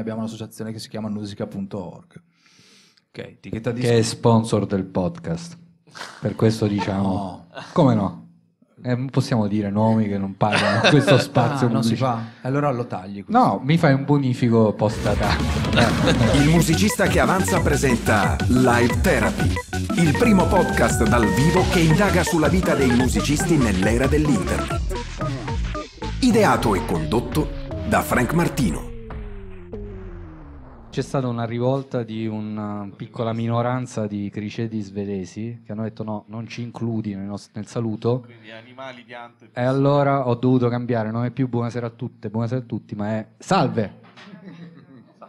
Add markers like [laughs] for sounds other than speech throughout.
noi abbiamo un'associazione che si chiama musica.org, che è etichetta di... Che è sponsor del podcast, per questo diciamo... No. Come no? Eh, possiamo dire nomi che non parlano [laughs] questo ah, spazio ah, non si fa allora lo tagli così. no mi fai un bonifico post [laughs] il musicista che avanza presenta Live Therapy il primo podcast dal vivo che indaga sulla vita dei musicisti nell'era dell'internet ideato e condotto da Frank Martino c'è stata una rivolta di una piccola minoranza di criceti svedesi che hanno detto no, non ci includi nel, nostro, nel saluto. Quindi animali, piante. E, allora ho dovuto cambiare, non è più buonasera a tutte, buonasera a tutti, ma è salve!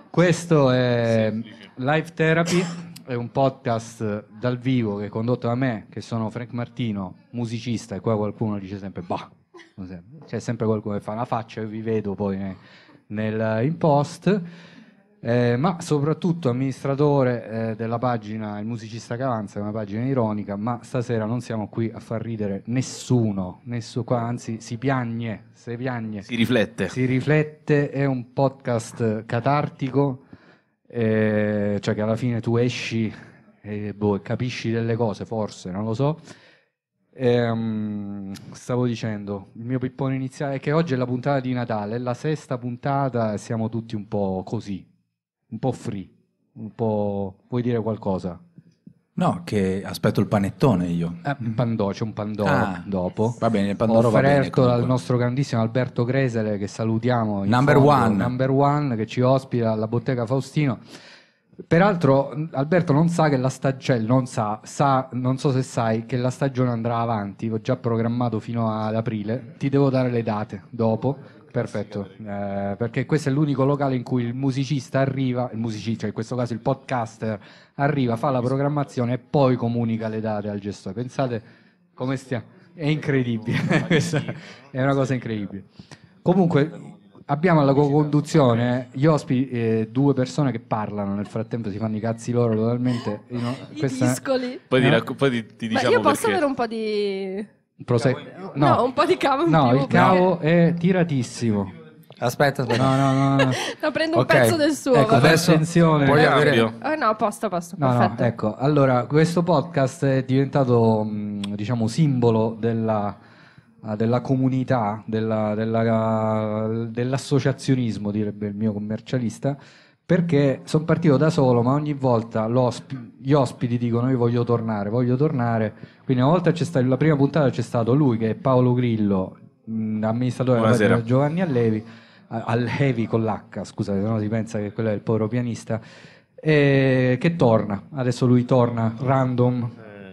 Questo è Life Therapy, è un podcast dal vivo che è condotto da me, che sono Frank Martino, musicista, e qua qualcuno dice sempre bah. C'è sempre qualcuno che fa una faccia, io vi vedo poi nel, nel in post eh, ma soprattutto amministratore eh, della pagina Il musicista che avanza, è una pagina ironica, ma stasera non siamo qui a far ridere nessuno, nessuno qua, anzi si piagne, si piagne. Si riflette. Si riflette, è un podcast catartico, eh, cioè che alla fine tu esci e boh, capisci delle cose, forse, non lo so. Ehm, stavo dicendo, il mio pippone iniziale è che oggi è la puntata di Natale, è la sesta puntata e siamo tutti un po' così, un po' free, un po'... vuoi dire qualcosa? No, che aspetto il panettone io. Eh, pandò, c'è un pandoro ah, dopo. Va bene, il pandoro va bene. Offerto dal nostro grandissimo Alberto Gresele, che salutiamo. Number fondo, one. Number one, che ci ospita alla Bottega Faustino. Peraltro Alberto non sa che la stagione, cioè, non sa, sa, non so se sai che la stagione andrà avanti, ho già programmato fino ad aprile, ti devo dare le date dopo, Perfetto, eh, perché questo è l'unico locale in cui il musicista arriva, il musicista, cioè in questo caso il podcaster, arriva, fa la programmazione e poi comunica le date al gestore. Pensate come stiamo, è incredibile, è una cosa incredibile. Comunque abbiamo alla co-conduzione gli ospiti, eh, due persone che parlano, nel frattempo si fanno i cazzi loro totalmente. No, I questa... È... Poi, ti, eh? racco- poi ti, ti diciamo io posso perché... avere un po' di... Prose- no, no, un po' di cavo in no, più. No, il cavo è tiratissimo. Aspetta, aspetta. No, no, no. no. no prendo okay. un pezzo del suo. Ecco, adesso attenzione. Puoi avere... Oh, no, posto, posto, no, perfetto. No, ecco, allora, questo podcast è diventato, mm, diciamo, simbolo della, ah, della comunità, della, della, dell'associazionismo, direbbe il mio commercialista, perché sono partito da solo, ma ogni volta gli ospiti dicono io voglio tornare, voglio tornare. Quindi una volta c'è stato, la prima puntata c'è stato lui che è Paolo Grillo, mh, amministratore Buonasera. Giovanni Allevi, Allevi con l'H, scusate, se no si pensa che quello è il povero pianista, e, che torna, adesso lui torna random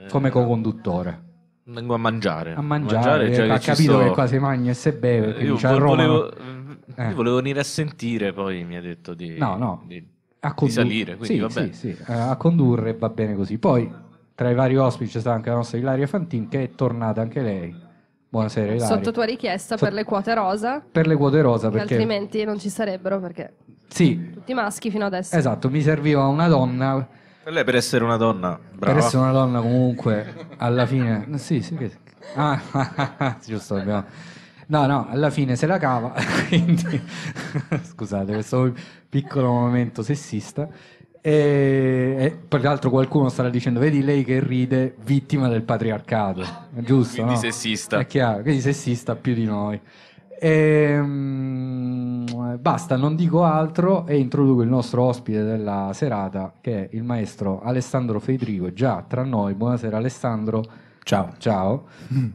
eh, come co-conduttore. Vengo a mangiare. A mangiare, mangiare cioè ha capito sto... che qua si mangia e si beve. Io volevo... Roma... Eh. Io volevo venire a sentire, poi mi ha detto di, no, no. di, a condur- di salire, quindi sì, va bene. Sì, sì. Eh, a condurre va bene così. Poi tra i vari ospiti c'è stata anche la nostra Ilaria Fantin che è tornata anche lei. Buonasera Ilaria. Sotto tua richiesta per le quote rosa. Per le quote rosa perché... altrimenti non ci sarebbero perché... Sì. Tutti maschi fino adesso. Esatto, mi serviva una donna. Per lei per essere una donna, brava. Per essere una donna comunque, alla fine... Sì, sì. Che... Ah, [laughs] giusto, abbiamo... No, no, alla fine se la cava, [laughs] quindi scusate questo piccolo momento sessista. E, e peraltro qualcuno starà dicendo, vedi lei che ride, vittima del patriarcato, giusto? Quindi no? sessista. È chiaro, quindi sessista più di noi. E, ehm, basta, non dico altro e introduco il nostro ospite della serata che è il maestro Alessandro Federico, già tra noi. Buonasera Alessandro. Ciao. Ciao. Mm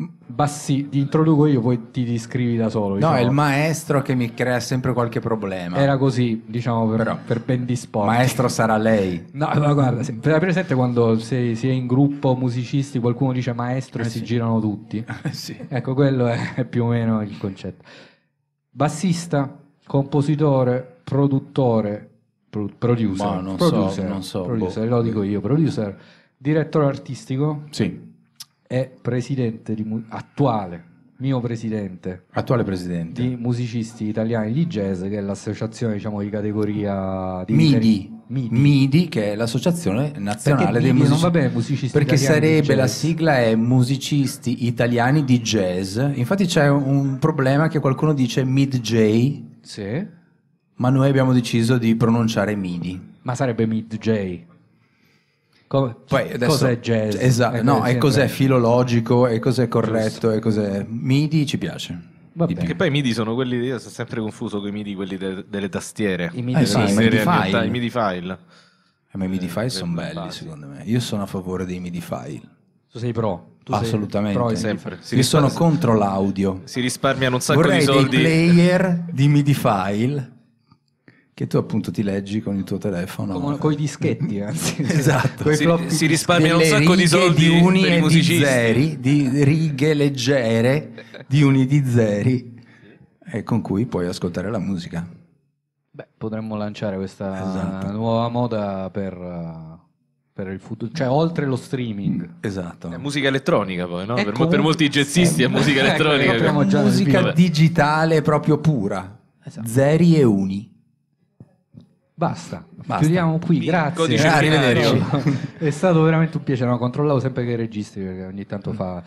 bassi, ti introduco io, poi ti descrivi da solo. Diciamo. No, è il diciamo. maestro che mi crea sempre qualche problema. Era così, diciamo, per, Però, per ben disporre. Maestro sarà lei. No, ma guarda, se, presente quando sei, si in gruppo musicisti, qualcuno dice maestro eh e sì. si girano tutti. [laughs] Eh sì. Ecco, quello è, è più o meno il concetto. Bassista, compositore, produttore, pro, producer. Ma non producer, so, non so. Producer, boh. lo dico io, producer. Direttore artistico. Sì è presidente di, attuale mio presidente, attuale presidente di musicisti italiani di jazz, che è l'associazione diciamo, di categoria di MIDI. MIDI. MIDI. che è l'associazione nazionale dei musicisti. Vabbè, musicisti perché sarebbe la sigla è musicisti italiani di jazz. Infatti c'è un problema che qualcuno dice mid J. Sì. Ma noi abbiamo deciso di pronunciare MIDI. Ma sarebbe mid J come, adesso, cos'è jazz. Esatto, e eh, no, e cos'è filologico, e cos'è corretto, e cos'è... MIDI ci piace. Che poi i MIDI sono quelli, io sono sempre confuso con i MIDI, quelli de, delle tastiere. I MIDI, eh, sì, MIDI file. I MIDI file. Eh, ma i MIDI eh, file eh, sono belli, base. secondo me. Io sono a favore dei MIDI file. Tu sei pro? Tu Assolutamente. Sei pro sempre. Si Io sono contro l'audio. Si risparmiano un sacco Vorrei di soldi. Vorrei dei player di MIDI file che tu appunto ti leggi con il tuo telefono. Come, con i dischetti, [laughs] anzi. esatto. Si, si risparmiano un sacco di soldi di uni per e musicisti. Di, zeri, di righe leggere, di uni di zeri, e con cui puoi ascoltare la musica. Beh, potremmo lanciare questa esatto. nuova moda per eh, per il futuro, cioè oltre lo streaming. Mm, esatto. È musica elettronica poi, no? per, comunque, per, molti jazzisti è [laughs] musica ecco, elettronica. Ecco, musica digitale proprio pura. Esatto. Zeri e uni. Basta. Basta, chiudiamo qui, Bingo grazie. Eh, arrivederci. È stato veramente un piacere, no, controllavo sempre che registri perché ogni tanto fa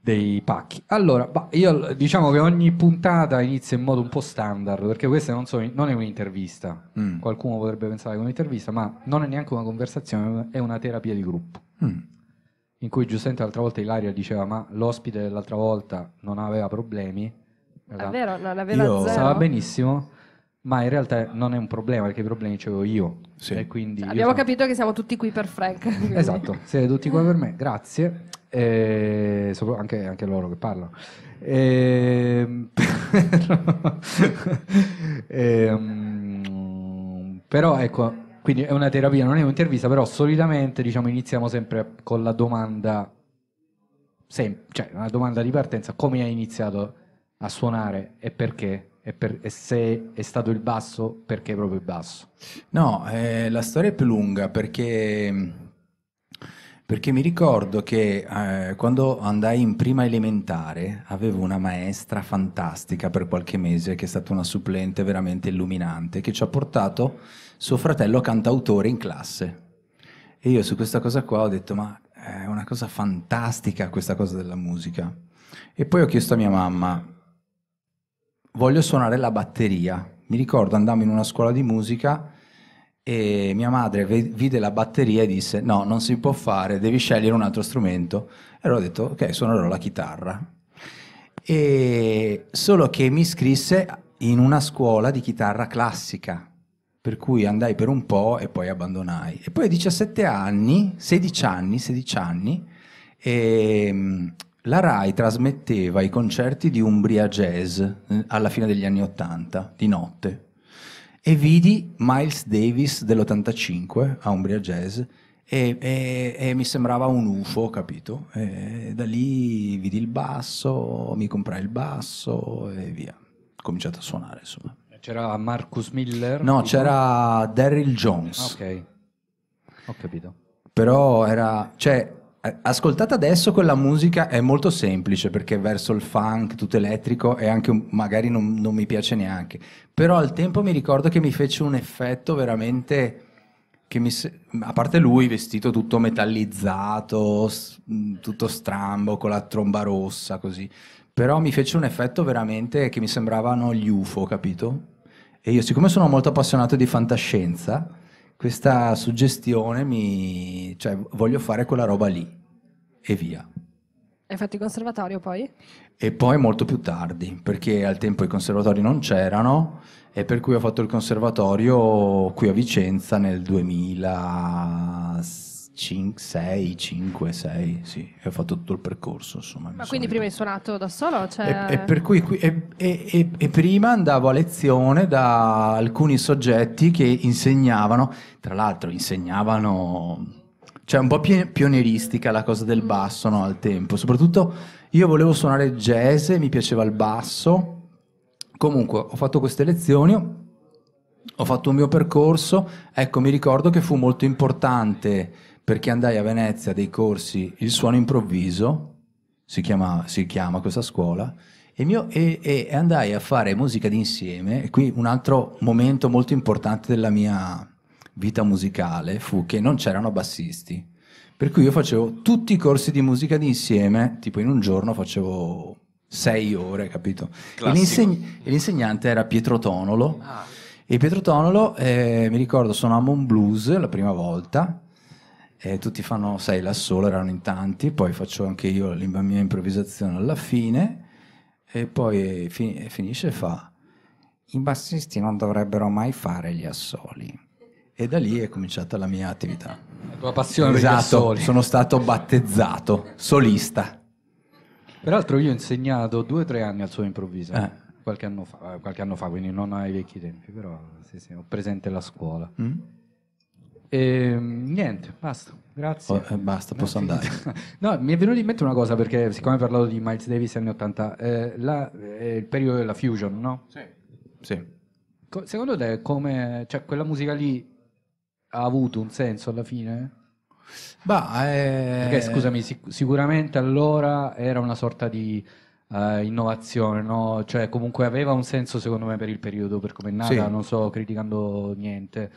dei pacchi. Allora, io diciamo che ogni puntata inizia in modo un po' standard, perché questa non, so, non è un'intervista, mm. qualcuno potrebbe pensare che è un'intervista, ma non è neanche una conversazione, è una terapia di gruppo. Mm. In cui giustamente l'altra volta Ilaria diceva, ma l'ospite dell'altra volta non aveva problemi. Era... Ah, è vero, non aveva io... Stava benissimo ma in realtà non è un problema perché i problemi ce l'ho io. Sì. Abbiamo io sono... capito che siamo tutti qui per Frank. Quindi. [laughs] Esatto, siete tutti qua per me, grazie. E... Anche, anche, loro che parlano. E... Ehm, [laughs] e, ehm, Però ecco, quindi è una terapia, non è un'intervista, però solitamente diciamo, iniziamo sempre con la domanda, sem- cioè una domanda di partenza, come hai iniziato a suonare e perché? E, per, e, se è stato il basso, perché proprio il basso? No, eh, la storia è più lunga perché, perché mi ricordo che eh, quando andai in prima elementare avevo una maestra fantastica per qualche mese che è stata una supplente veramente illuminante che ci ha portato suo fratello cantautore in classe. E io su questa cosa qua ho detto ma eh, è una cosa fantastica questa cosa della musica. E poi ho chiesto a mia mamma, voglio suonare la batteria. Mi ricordo andammo in una scuola di musica e mia madre vide la batteria e disse no, non si può fare, devi scegliere un altro strumento. E allora ho detto ok, suonerò la chitarra. E solo che mi iscrisse in una scuola di chitarra classica, per cui andai per un po' e poi abbandonai. E poi a 17 anni, 16 anni, 16 anni, e, ehm, la RAI trasmetteva i concerti di Umbria Jazz eh, alla fine degli anni Ottanta, di notte, e vidi Miles Davis dell'85 a Umbria Jazz e, e, e, mi sembrava un UFO, capito? E da lì vidi il basso, mi comprai il basso e via. Ho cominciato a suonare, insomma. C'era Marcus Miller? No, c'era Daryl Jones. ok, ho capito. Però era... Cioè, eh, Ascoltata adesso quella musica è molto semplice perché verso il funk tutto elettrico e anche magari non, non, mi piace neanche, però al tempo mi ricordo che mi fece un effetto veramente che mi a parte lui vestito tutto metallizzato, tutto strambo con la tromba rossa così, però mi fece un effetto veramente che mi sembravano gli UFO, capito? E io siccome sono molto appassionato di fantascienza, questa suggestione mi... cioè voglio fare quella roba lì e via. Hai fatto il conservatorio poi? E poi molto più tardi, perché al tempo i conservatori non c'erano e per cui ho fatto il conservatorio qui a Vicenza nel 2006 5, 6, 5, 6, sì, e ho fatto tutto il percorso. Insomma, Ma quindi prima hai suonato da solo? Cioè... E, e, per cui, e, e, e prima andavo a lezione da alcuni soggetti che insegnavano, tra l'altro insegnavano cioè un po' pionieristica la cosa del mm. basso no, al tempo. Soprattutto io volevo suonare jazz, mi piaceva il basso. Comunque ho fatto queste lezioni, ho fatto un mio percorso. Ecco, mi ricordo che fu molto importante perché andai a Venezia a dei corsi, il suono improvviso, si chiama, si chiama questa scuola, e, mio, e, e, andai a fare musica d'insieme. E qui un altro momento molto importante della mia vita musicale fu che non c'erano bassisti. Per cui io facevo tutti i corsi di musica d'insieme, tipo in un giorno facevo sei ore, capito? E, l'inseg- e, l'insegnante era Pietro Tonolo. Ah. E Pietro Tonolo, eh, mi ricordo, suonammo un blues la prima volta eh, tutti fanno, sai, la sola, erano in tanti, poi faccio anche io la mia improvvisazione alla fine e poi fin- finisce e fa i bassisti non dovrebbero mai fare gli assoli. E da lì è cominciata la mia attività. La tua passione esatto, per gli esatto, assoli. Sono stato battezzato solista. Peraltro io ho insegnato due o tre anni al suo improvviso, eh. qualche, anno fa, qualche, anno fa, quindi non ai vecchi tempi, però sì, sì, ho presente la scuola. Mm? E, ehm, niente, basta. Grazie. Oh, eh, basta, posso no, andare. [laughs] no, mi è venuto in mente una cosa perché, siccome hai parlato di Miles Davis anni 80, eh, la, eh, il periodo della fusion, no? Sì. sì. Co- secondo te, come cioè, quella musica lì ha avuto un senso alla fine? Bah, eh, Perché, scusami, sic- sicuramente allora era una sorta di. Uh, innovazione, no? cioè comunque aveva un senso secondo me per il periodo, per come è nata, sì. non sto criticando niente.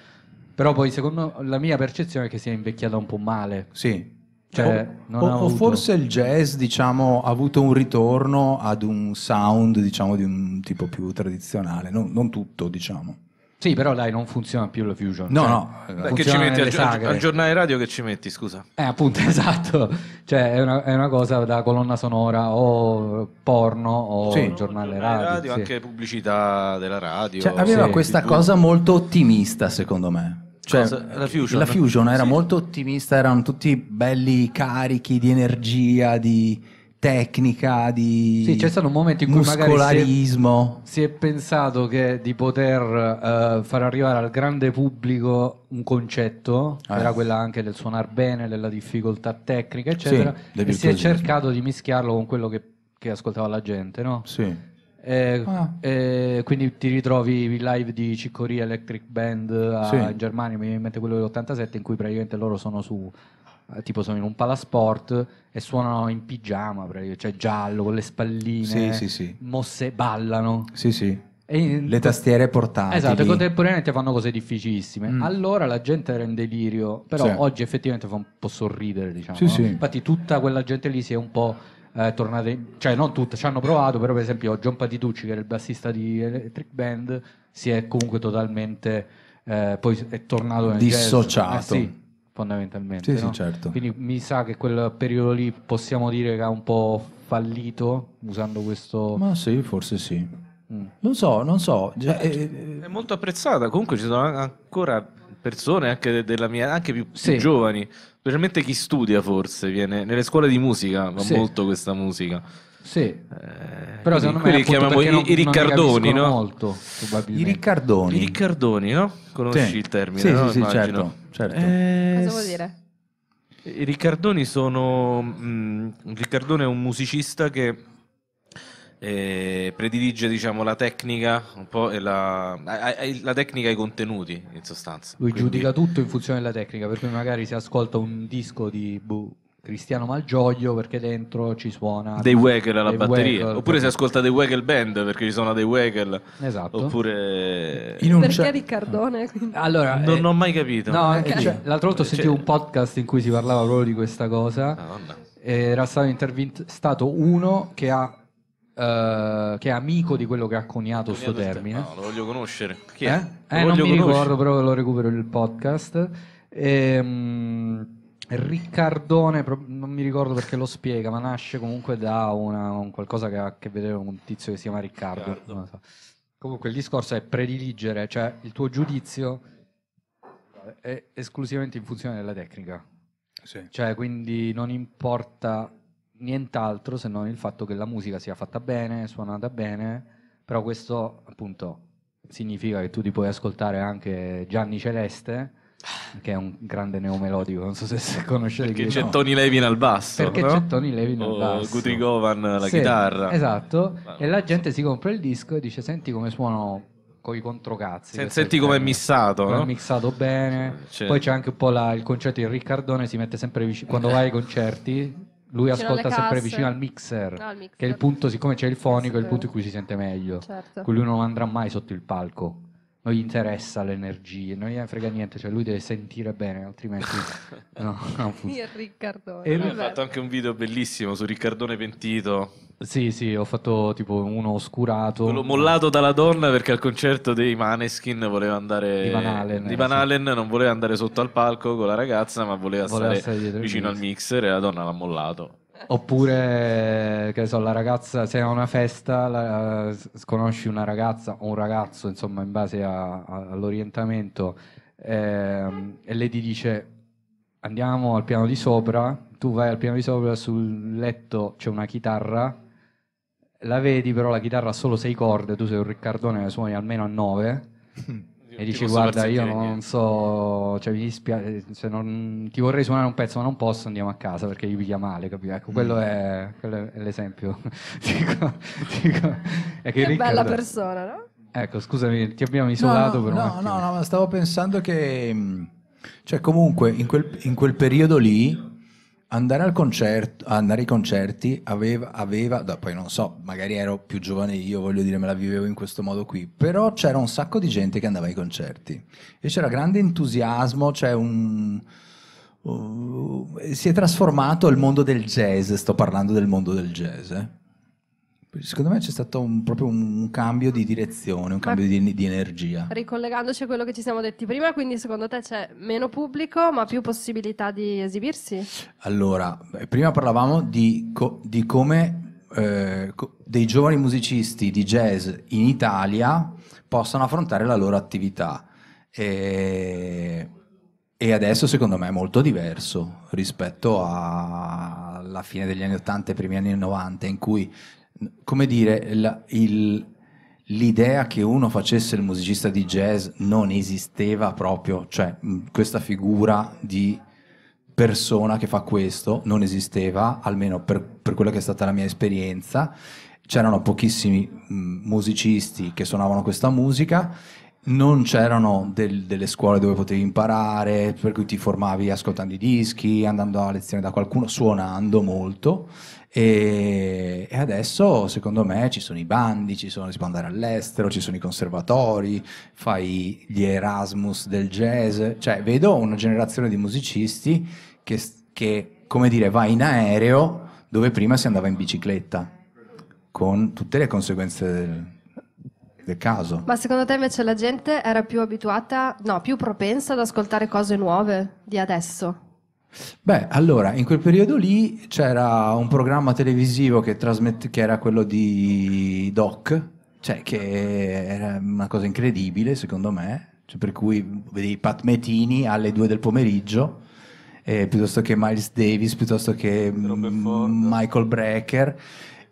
Però poi secondo la mia percezione è che sia invecchiata un po' male. Sì. Cioè, o, o, o forse il jazz diciamo, ha avuto un ritorno ad un sound diciamo, di un tipo più tradizionale, non, non tutto diciamo. Sì, però dai, non funziona più la Fusion. No, cioè, no. Eh, Beh, che ci metti aggi- sagre. radio che ci metti, scusa. Eh, appunto, [laughs] esatto. Cioè, è una, è una cosa da colonna sonora o porno o sì. giornale radio. radio sì. Anche pubblicità della radio. Cioè, aveva sì, questa cosa molto ottimista, secondo me. Cioè, la fusion. la fusion era molto ottimista, erano tutti belli carichi di energia, di tecnica, di sì, c'è stato un momento in cui Si è, si è pensato che di poter uh, far arrivare al grande pubblico un concetto, ah, era quella anche del suonare bene, della difficoltà tecnica, eccetera, sì, e si è cercato di mischiarlo con quello che, che ascoltava la gente, no? Sì. Eh, ah. eh, quindi ti ritrovi i live di Ciccoria Electric Band a, sì. in Germania, mi viene in mente quello dell'87 in cui praticamente loro sono su eh, tipo sono in un palasport e suonano in pigiama, cioè giallo, con le spalline, sì, sì, sì. mosse, ballano. Sì, sì. In... le tastiere portate. Esatto, contemporaneamente fanno cose difficilissime. Mm. Allora la gente era in delirio, però sì. oggi effettivamente fa un po' sorridere, diciamo. Sì, no? sì. Infatti tutta quella gente lì si è un po'... Eh, tornate, cioè non tutte, ci hanno provato, però per esempio John Patitucci, che era il bassista di Electric Band, si è comunque totalmente... Eh, poi è tornato nel dissociato. Eh, sì, fondamentalmente. Sì, no? sì, certo. Quindi mi sa che quel periodo lì possiamo dire che ha un po' fallito usando questo... Ma sì, forse sì. Mm. Non so, non so. Già, eh, è molto apprezzata, comunque ci sono ancora persone anche, della mia, anche più, sì. più, giovani, specialmente chi studia forse, viene nelle scuole di musica, va sì. molto questa musica. Sì, eh, però secondo me li chiamiamo i, non, i, Riccardoni, no? Molto, I Riccardoni. I Riccardoni, no? Conosci sì. il termine? Sì, no? sì, sì certo, certo. Eh, Cosa vuol dire? I Riccardoni sono... Mh, mm, Riccardone è un musicista che eh, predilige diciamo, la tecnica un po' e la, la tecnica e i contenuti in sostanza. Lui Quindi... giudica tutto in funzione della tecnica, per cui magari si ascolta un disco di... Boh, Cristiano Malgioglio perché dentro ci suona dei Wegel alla batteria Wagel, oppure si ascolta dei Wegel Band perché ci suona dei Wegel esatto oppure perché cioè- Riccardone ah. allora, non, eh... non, ho mai capito no, okay. cioè, l'altro volta sentivo cioè- un podcast in cui si parlava proprio di questa cosa Madonna. era stato intervistato uno che ha Uh, che è amico di quello che ha coniato questo termine. No, lo voglio conoscere. Chi è? Eh? eh non mi conoscere. ricordo, però lo recupero il podcast. Ehm, Riccardone, non mi ricordo perché lo spiega, ma nasce comunque da una, un qualcosa che ha a che vedere con un tizio che si chiama Riccardo. Riccardo. So. Comunque il discorso è prediligere, cioè il tuo giudizio è esclusivamente in funzione della tecnica. Sì. Cioè, quindi non importa nient'altro se non il fatto che la musica sia fatta bene, suonata bene, però questo appunto significa che tu ti puoi ascoltare anche Gianni Celeste che è un grande neomelodico, non so se, conosce conoscete. Perché c'è no. Tony Levin al basso. Perché no? c'è Tony Levin al basso. O Guthrie Govan alla sì, chitarra. Esatto, Ma... e la gente si compra il disco e dice senti come suono con i controcazzi. Se, senti come è missato. Come no? È missato bene. C'è. Poi c'è anche un po' la, il concetto di Riccardone, si mette sempre vicino, quando vai ai concerti lui c'è ascolta sempre vicino al mixer, no, mixer, che è il punto, siccome c'è il fonico, è il punto in cui si sente meglio. Certo. Cui lui non andrà mai sotto il palco non gli interessa l'energia, non gli frega niente, cioè lui deve sentire bene, altrimenti [laughs] no, no. Io Riccardone. E lui ha fatto anche un video bellissimo su Riccardone pentito. Sì, sì, ho fatto tipo uno oscurato. L'ho mollato dalla donna perché al concerto dei Maneskin voleva andare. Di Van Halen. Di eh, Van Halen sì. non voleva andare sotto al palco con la ragazza, ma voleva, voleva stare, stare vicino al mixer e la donna l'ha mollato. Oppure, che so, la ragazza, se è una festa, la, sconosci una ragazza o un ragazzo, insomma, in base a, a, all'orientamento, eh, e lei ti dice andiamo al piano di sopra, tu vai al piano di sopra, sul letto c'è una chitarra, la vedi però la chitarra ha solo sei corde, tu sei un riccardone, la suoni almeno a nove. Mm e dici guarda io non niente. so, cioè, mi dispiace, cioè, non, ti vorrei suonare un pezzo ma non posso, andiamo a casa perché gli piglia male, capito? Ecco, mm. quello, è, quello, è, l'esempio. [laughs] dico, dico, è che, che Riccardo, bella persona, no? Ecco, scusami, ti abbiamo isolato no, no, per no, No, no, ma stavo pensando che, mm, cioè comunque in quel, in quel periodo lì andare, al concerto, andare ai concerti aveva, aveva, poi non so, magari ero più giovane io, voglio dire, me la vivevo in questo modo qui, però c'era un sacco di gente che andava ai concerti e c'era grande entusiasmo, c'è cioè un... Uh, si è trasformato il mondo del jazz, sto parlando del mondo del jazz. Eh? Secondo me c'è stato un, proprio un cambio di direzione, un cambio di, di, energia. Ricollegandoci a quello che ci siamo detti prima, quindi secondo te c'è meno pubblico ma più possibilità di esibirsi? Allora, eh, prima parlavamo di, co- di come eh, co- dei giovani musicisti di jazz in Italia possano affrontare la loro attività. E, e adesso secondo me è molto diverso rispetto alla fine degli anni 80 e primi anni 90 in cui come dire, la, il, l'idea che uno facesse il musicista di jazz non esisteva proprio, cioè questa figura di persona che fa questo non esisteva, almeno per, per quella che è stata la mia esperienza. C'erano pochissimi musicisti che suonavano questa musica non c'erano del, delle scuole dove potevi imparare, per cui ti formavi ascoltando i dischi, andando a lezione da qualcuno, suonando molto e, e, adesso secondo me ci sono i bandi, ci sono, si può andare all'estero, ci sono i conservatori, fai gli Erasmus del jazz, cioè vedo una generazione di musicisti che, che come dire, va in aereo dove prima si andava in bicicletta, con tutte le conseguenze del, del caso. Ma secondo te invece la gente era più abituata, no, più propensa ad ascoltare cose nuove di adesso? Beh, allora, in quel periodo lì c'era un programma televisivo che, trasmette, che era quello di Doc, cioè che era una cosa incredibile secondo me, cioè, per cui vedevi Pat Metini alle due del pomeriggio, eh, piuttosto che Miles Davis, piuttosto che m- mm, Michael Brecker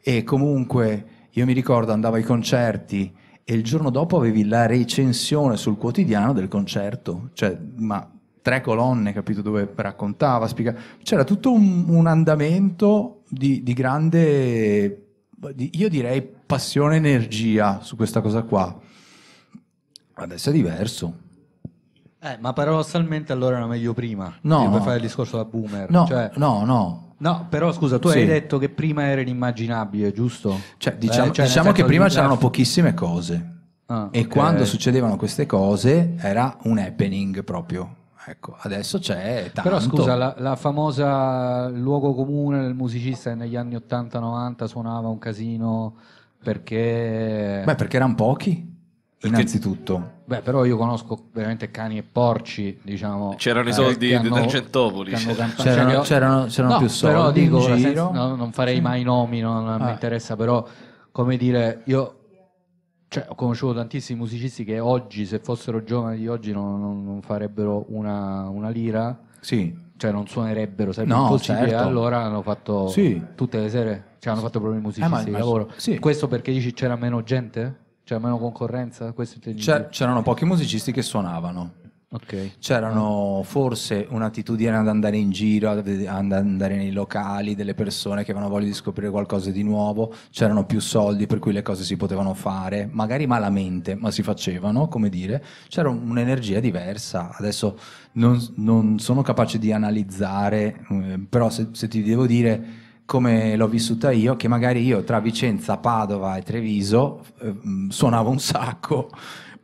e comunque io mi ricordo andavo ai concerti e il giorno dopo avevi la recensione sul quotidiano del concerto, cioè ma tre colonne, capito, dove raccontava, spiega. C'era tutto un, un andamento di, di grande, di, io direi, passione e energia su questa cosa qua. Adesso è diverso. Eh, ma paradossalmente allora era meglio prima. No. Per fare il discorso da boomer. No, cioè... no, no. No, però scusa, tu sì. hai detto che prima era inimmaginabile, giusto? Cioè, diciamo, eh, cioè, diciamo che prima c'erano pochissime cose. Ah, e okay. quando succedevano queste cose era un happening proprio. Ecco, adesso c'è tanto. Però scusa, la, la famosa luogo comune del musicista che negli anni 80-90 suonava un casino perché... Beh, perché erano pochi, perché... innanzitutto. Beh, però io conosco veramente cani e porci, diciamo. C'erano eh, i soldi di eh, del C'erano, c'erano, c'erano, c'erano no, più soldi però dico, senso, no, non farei mai nomi, non, non mi ah. interessa, però, come dire, io cioè, ho conosciuto tantissimi musicisti che oggi, se fossero giovani di oggi, non, non- non farebbero una, una lira, Sì. cioè non suonerebbero, sarebbe No, impossibile. certo. Allora hanno fatto Sì. tutte le sere, cioè hanno fatto proprio i musicisti eh, ma- di ma- lavoro. sì. Questo perché dici c'era meno gente? C'era meno concorrenza? Questo c'erano pochi musicisti che suonavano. Okay. C'erano forse un'attitudine ad andare in giro, ad andare nei locali, delle persone che avevano voglia di scoprire qualcosa di nuovo, c'erano più soldi per cui le cose si potevano fare, magari malamente, ma si facevano, come dire, c'era un'energia diversa. Adesso non, non sono capace di analizzare, eh, però se, se ti devo dire come l'ho vissuta io, che magari io tra Vicenza, Padova e Treviso eh, mm, suonavo un sacco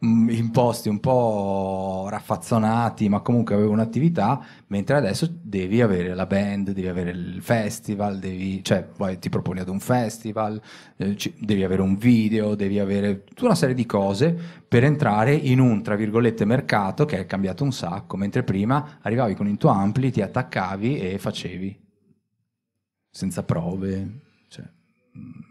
Mm, in posti un po' raffazzonati, ma comunque avevo un'attività, mentre adesso devi avere la band, devi avere il festival, devi, cioè poi ti proponi ad un festival, eh, devi avere un video, devi avere tutta una serie di cose per entrare in un, tra virgolette, mercato che è cambiato un sacco, mentre prima arrivavi con il tuo ampli, ti attaccavi e facevi senza prove. Cioè, mh mm.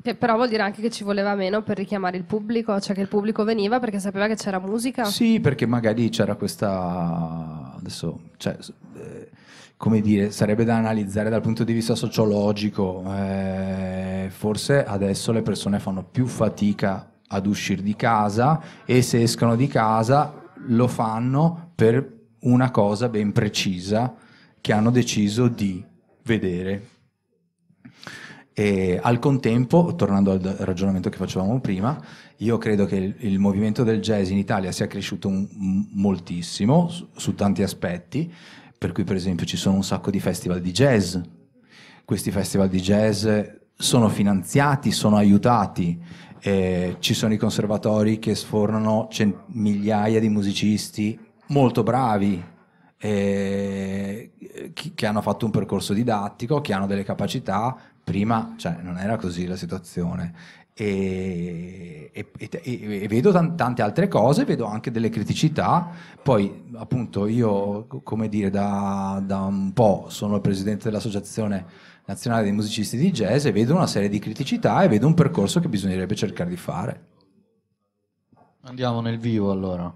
Che però vuol dire anche che ci voleva meno per richiamare il pubblico, cioè che il pubblico veniva perché sapeva che c'era musica. Sì, perché magari c'era questa... adesso... Cioè, eh, come dire, sarebbe da analizzare dal punto di vista sociologico. Eh, forse adesso le persone fanno più fatica ad uscire di casa e se escono di casa lo fanno per una cosa ben precisa che hanno deciso di vedere e al contempo, tornando al ragionamento che facevamo prima, io credo che il, il movimento del jazz in Italia sia cresciuto un, moltissimo su, su tanti aspetti, per cui per esempio ci sono un sacco di festival di jazz. Questi festival di jazz sono finanziati, sono aiutati, eh, ci sono i conservatori che sfornano cent- migliaia di musicisti molto bravi, eh, che hanno fatto un percorso didattico, che hanno delle capacità, prima cioè, non era così la situazione. E, e, e, e vedo tante altre cose, vedo anche delle criticità. Poi, appunto, io, come dire, da, da un po' sono il presidente dell'Associazione Nazionale dei Musicisti di Jazz e vedo una serie di criticità e vedo un percorso che bisognerebbe cercare di fare. Andiamo nel vivo allora.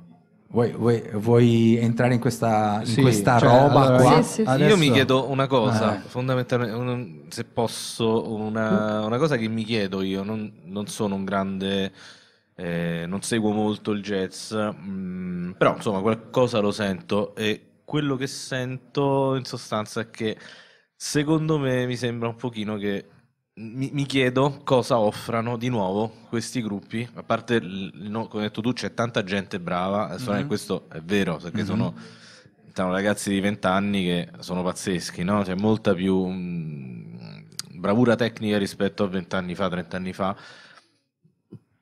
Vuoi, vuoi, vuoi, entrare in questa, in questa cioè, roba allora, qua? Sì, sì, Adesso... Io mi chiedo una cosa, eh. fondamentalmente, un, se posso, una, una, cosa che mi chiedo io, non, non sono un grande, eh, non seguo molto il jazz, mh, mm, però insomma qualcosa lo sento e quello che sento in sostanza è che secondo me mi sembra un pochino che mi, mi, chiedo cosa offrano di nuovo questi gruppi, a parte, no, come hai detto tu, c'è tanta gente brava, mm-hmm. questo è vero, perché mm-hmm. sono, sono, mhm. ragazzi di 20 anni che sono pazzeschi, no? c'è molta più mh, mm, bravura tecnica rispetto a 20 anni fa, 30 anni fa,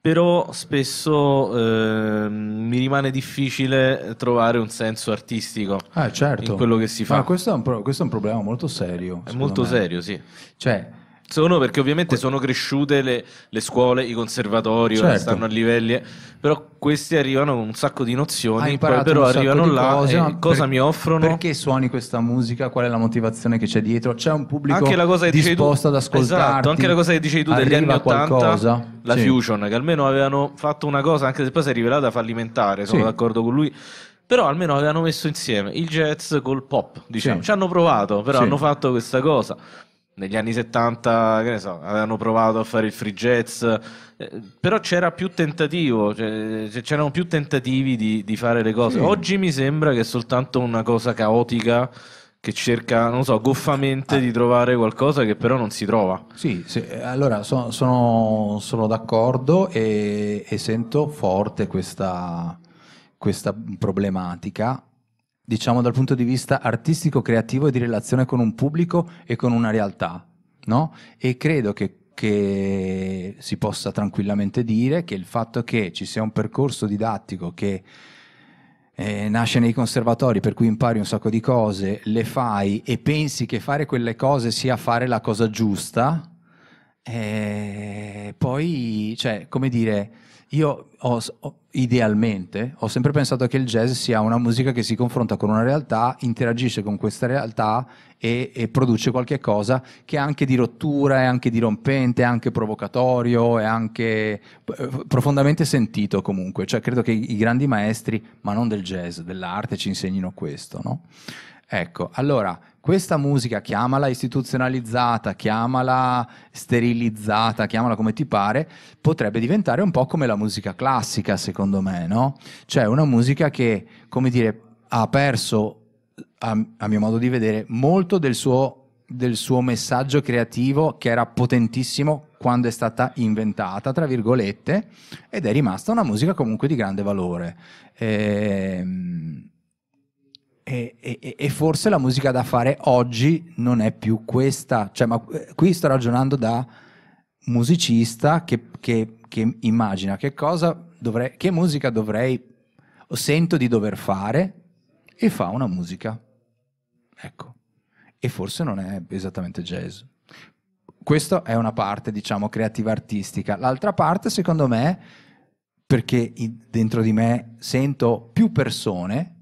però spesso eh, mi rimane difficile trovare un senso artistico ah, certo. in quello che si fa. Ma questo è un, pro- questo è un problema molto serio. È molto me. serio, sì. Cioè, sono perché ovviamente sono cresciute le, le scuole, i conservatori, certo. stanno a livelli, eh, però questi arrivano con un sacco di nozioni, poi però arrivano là cose, e cosa per, mi offrono? Perché suoni questa musica? Qual è la motivazione che c'è dietro? C'è un pubblico anche la cosa che disposto tu, ad ascoltarti. Esatto, anche la cosa che dicevi tu degli anni 80, la sì. Fusion, che almeno avevano fatto una cosa, anche se poi si è rivelata fallimentare, sono sì. d'accordo con lui però almeno avevano messo insieme il jazz col pop, diciamo. Sì. Ci hanno provato, però sì. hanno fatto questa cosa negli anni 70, che ne so, avevano provato a fare il free jazz, eh, però c'era più tentativo, cioè, cioè, c'erano più tentativi di, di fare le cose. Sì. Oggi mi sembra che è soltanto una cosa caotica che cerca, non so, goffamente ah. di trovare qualcosa che però non si trova. Sì, sì. allora so, sono, sono, d'accordo e, e sento forte questa, questa problematica diciamo dal punto di vista artistico, creativo e di relazione con un pubblico e con una realtà, no? E credo che che si possa tranquillamente dire che il fatto che ci sia un percorso didattico che eh, nasce nei conservatori per cui impari un sacco di cose, le fai e pensi che fare quelle cose sia fare la cosa giusta, eh, poi, cioè, come dire, io ho, idealmente ho sempre pensato che il jazz sia una musica che si confronta con una realtà, interagisce con questa realtà e, e produce qualche cosa che è anche di rottura, è anche dirompente, è anche provocatorio, è anche eh, profondamente sentito comunque. Cioè credo che i grandi maestri, ma non del jazz, dell'arte, ci insegnino questo, no? Ecco, allora, questa musica, chiamala istituzionalizzata, chiamala sterilizzata, chiamala come ti pare, potrebbe diventare un po' come la musica classica, secondo me, no? Cioè una musica che, come dire, ha perso, a, a mio modo di vedere, molto del suo, del suo messaggio creativo che era potentissimo quando è stata inventata, tra virgolette, ed è rimasta una musica comunque di grande valore. Ehm e, e, e, forse la musica da fare oggi non è più questa, cioè, ma eh, qui sto ragionando da musicista che, che, che immagina che, dovrei, che musica dovrei o sento di dover fare e fa una musica. Ecco, e forse non è esattamente jazz. Questa è una parte, diciamo, creativa artistica. L'altra parte, secondo me, perché dentro di me sento più persone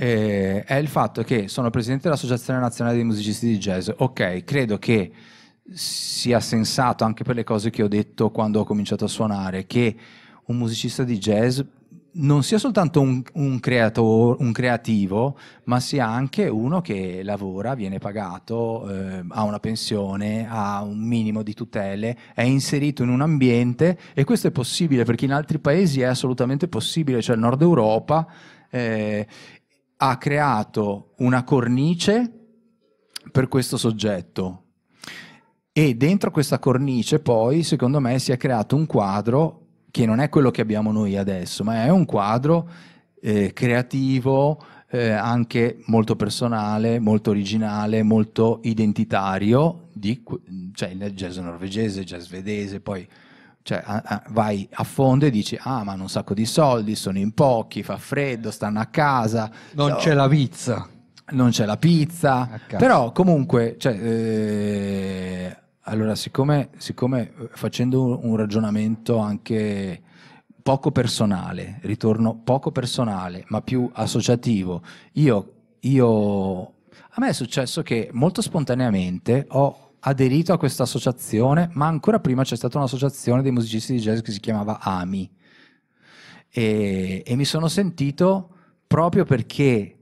eh, è il fatto che sono presidente dell'Associazione Nazionale dei Musicisti di Jazz. Ok, credo che sia sensato anche per le cose che ho detto quando ho cominciato a suonare, che un musicista di jazz non sia soltanto un, un, creator, un creativo, ma sia anche uno che lavora, viene pagato, eh, ha una pensione, ha un minimo di tutele, è inserito in un ambiente e questo è possibile perché in altri paesi è assolutamente possibile, cioè il Nord Europa eh, ha creato una cornice per questo soggetto e dentro questa cornice poi secondo me si è creato un quadro che non è quello che abbiamo noi adesso, ma è un quadro eh, creativo, eh, anche molto personale, molto originale, molto identitario, di, cioè il jazz norvegese, il jazz svedese, poi cioè a, a, vai a fondo e dici, ah ma hanno un sacco di soldi, sono in pochi, fa freddo, stanno a casa. Non so, c'è la pizza. Non c'è la pizza. Però comunque, cioè, eh, allora siccome, siccome, eh, facendo un, un ragionamento anche poco personale, ritorno poco personale, ma più associativo. Io, io, a me è successo che molto spontaneamente ho aderito a questa associazione, ma ancora prima c'è stata un'associazione dei musicisti di jazz che si chiamava AMI. E, e mi sono sentito proprio perché,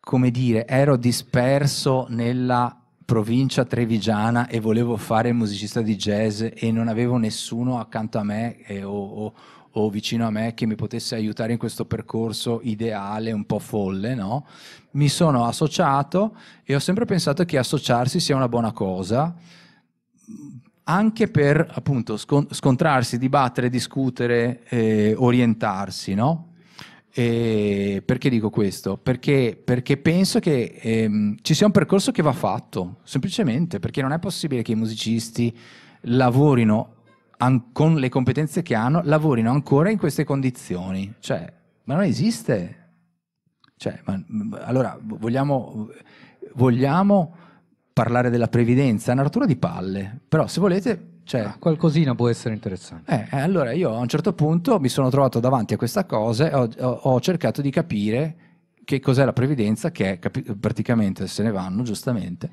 come dire, ero disperso nella provincia trevigiana e volevo fare il musicista di jazz e non avevo nessuno accanto a me eh, o, o, o vicino a me che mi potesse aiutare in questo percorso ideale, un po' folle, no? Mi sono associato e ho sempre pensato che associarsi sia una buona cosa, anche per appunto scontrarsi, dibattere, discutere, eh, orientarsi, no? E perché dico questo? Perché, perché penso che ehm, ci sia un percorso che va fatto, semplicemente perché non è possibile che i musicisti lavorino an- con le competenze che hanno, lavorino ancora in queste condizioni. Cioè, ma non esiste. Cioè, ma, allora, vogliamo, vogliamo, parlare della previdenza? È una rottura di palle, però se volete... Cioè, ah, qualcosina può essere interessante. Eh, eh, allora io a un certo punto mi sono trovato davanti a questa cosa e ho, ho, ho cercato di capire che cos'è la previdenza, che è, capi- praticamente se ne vanno giustamente,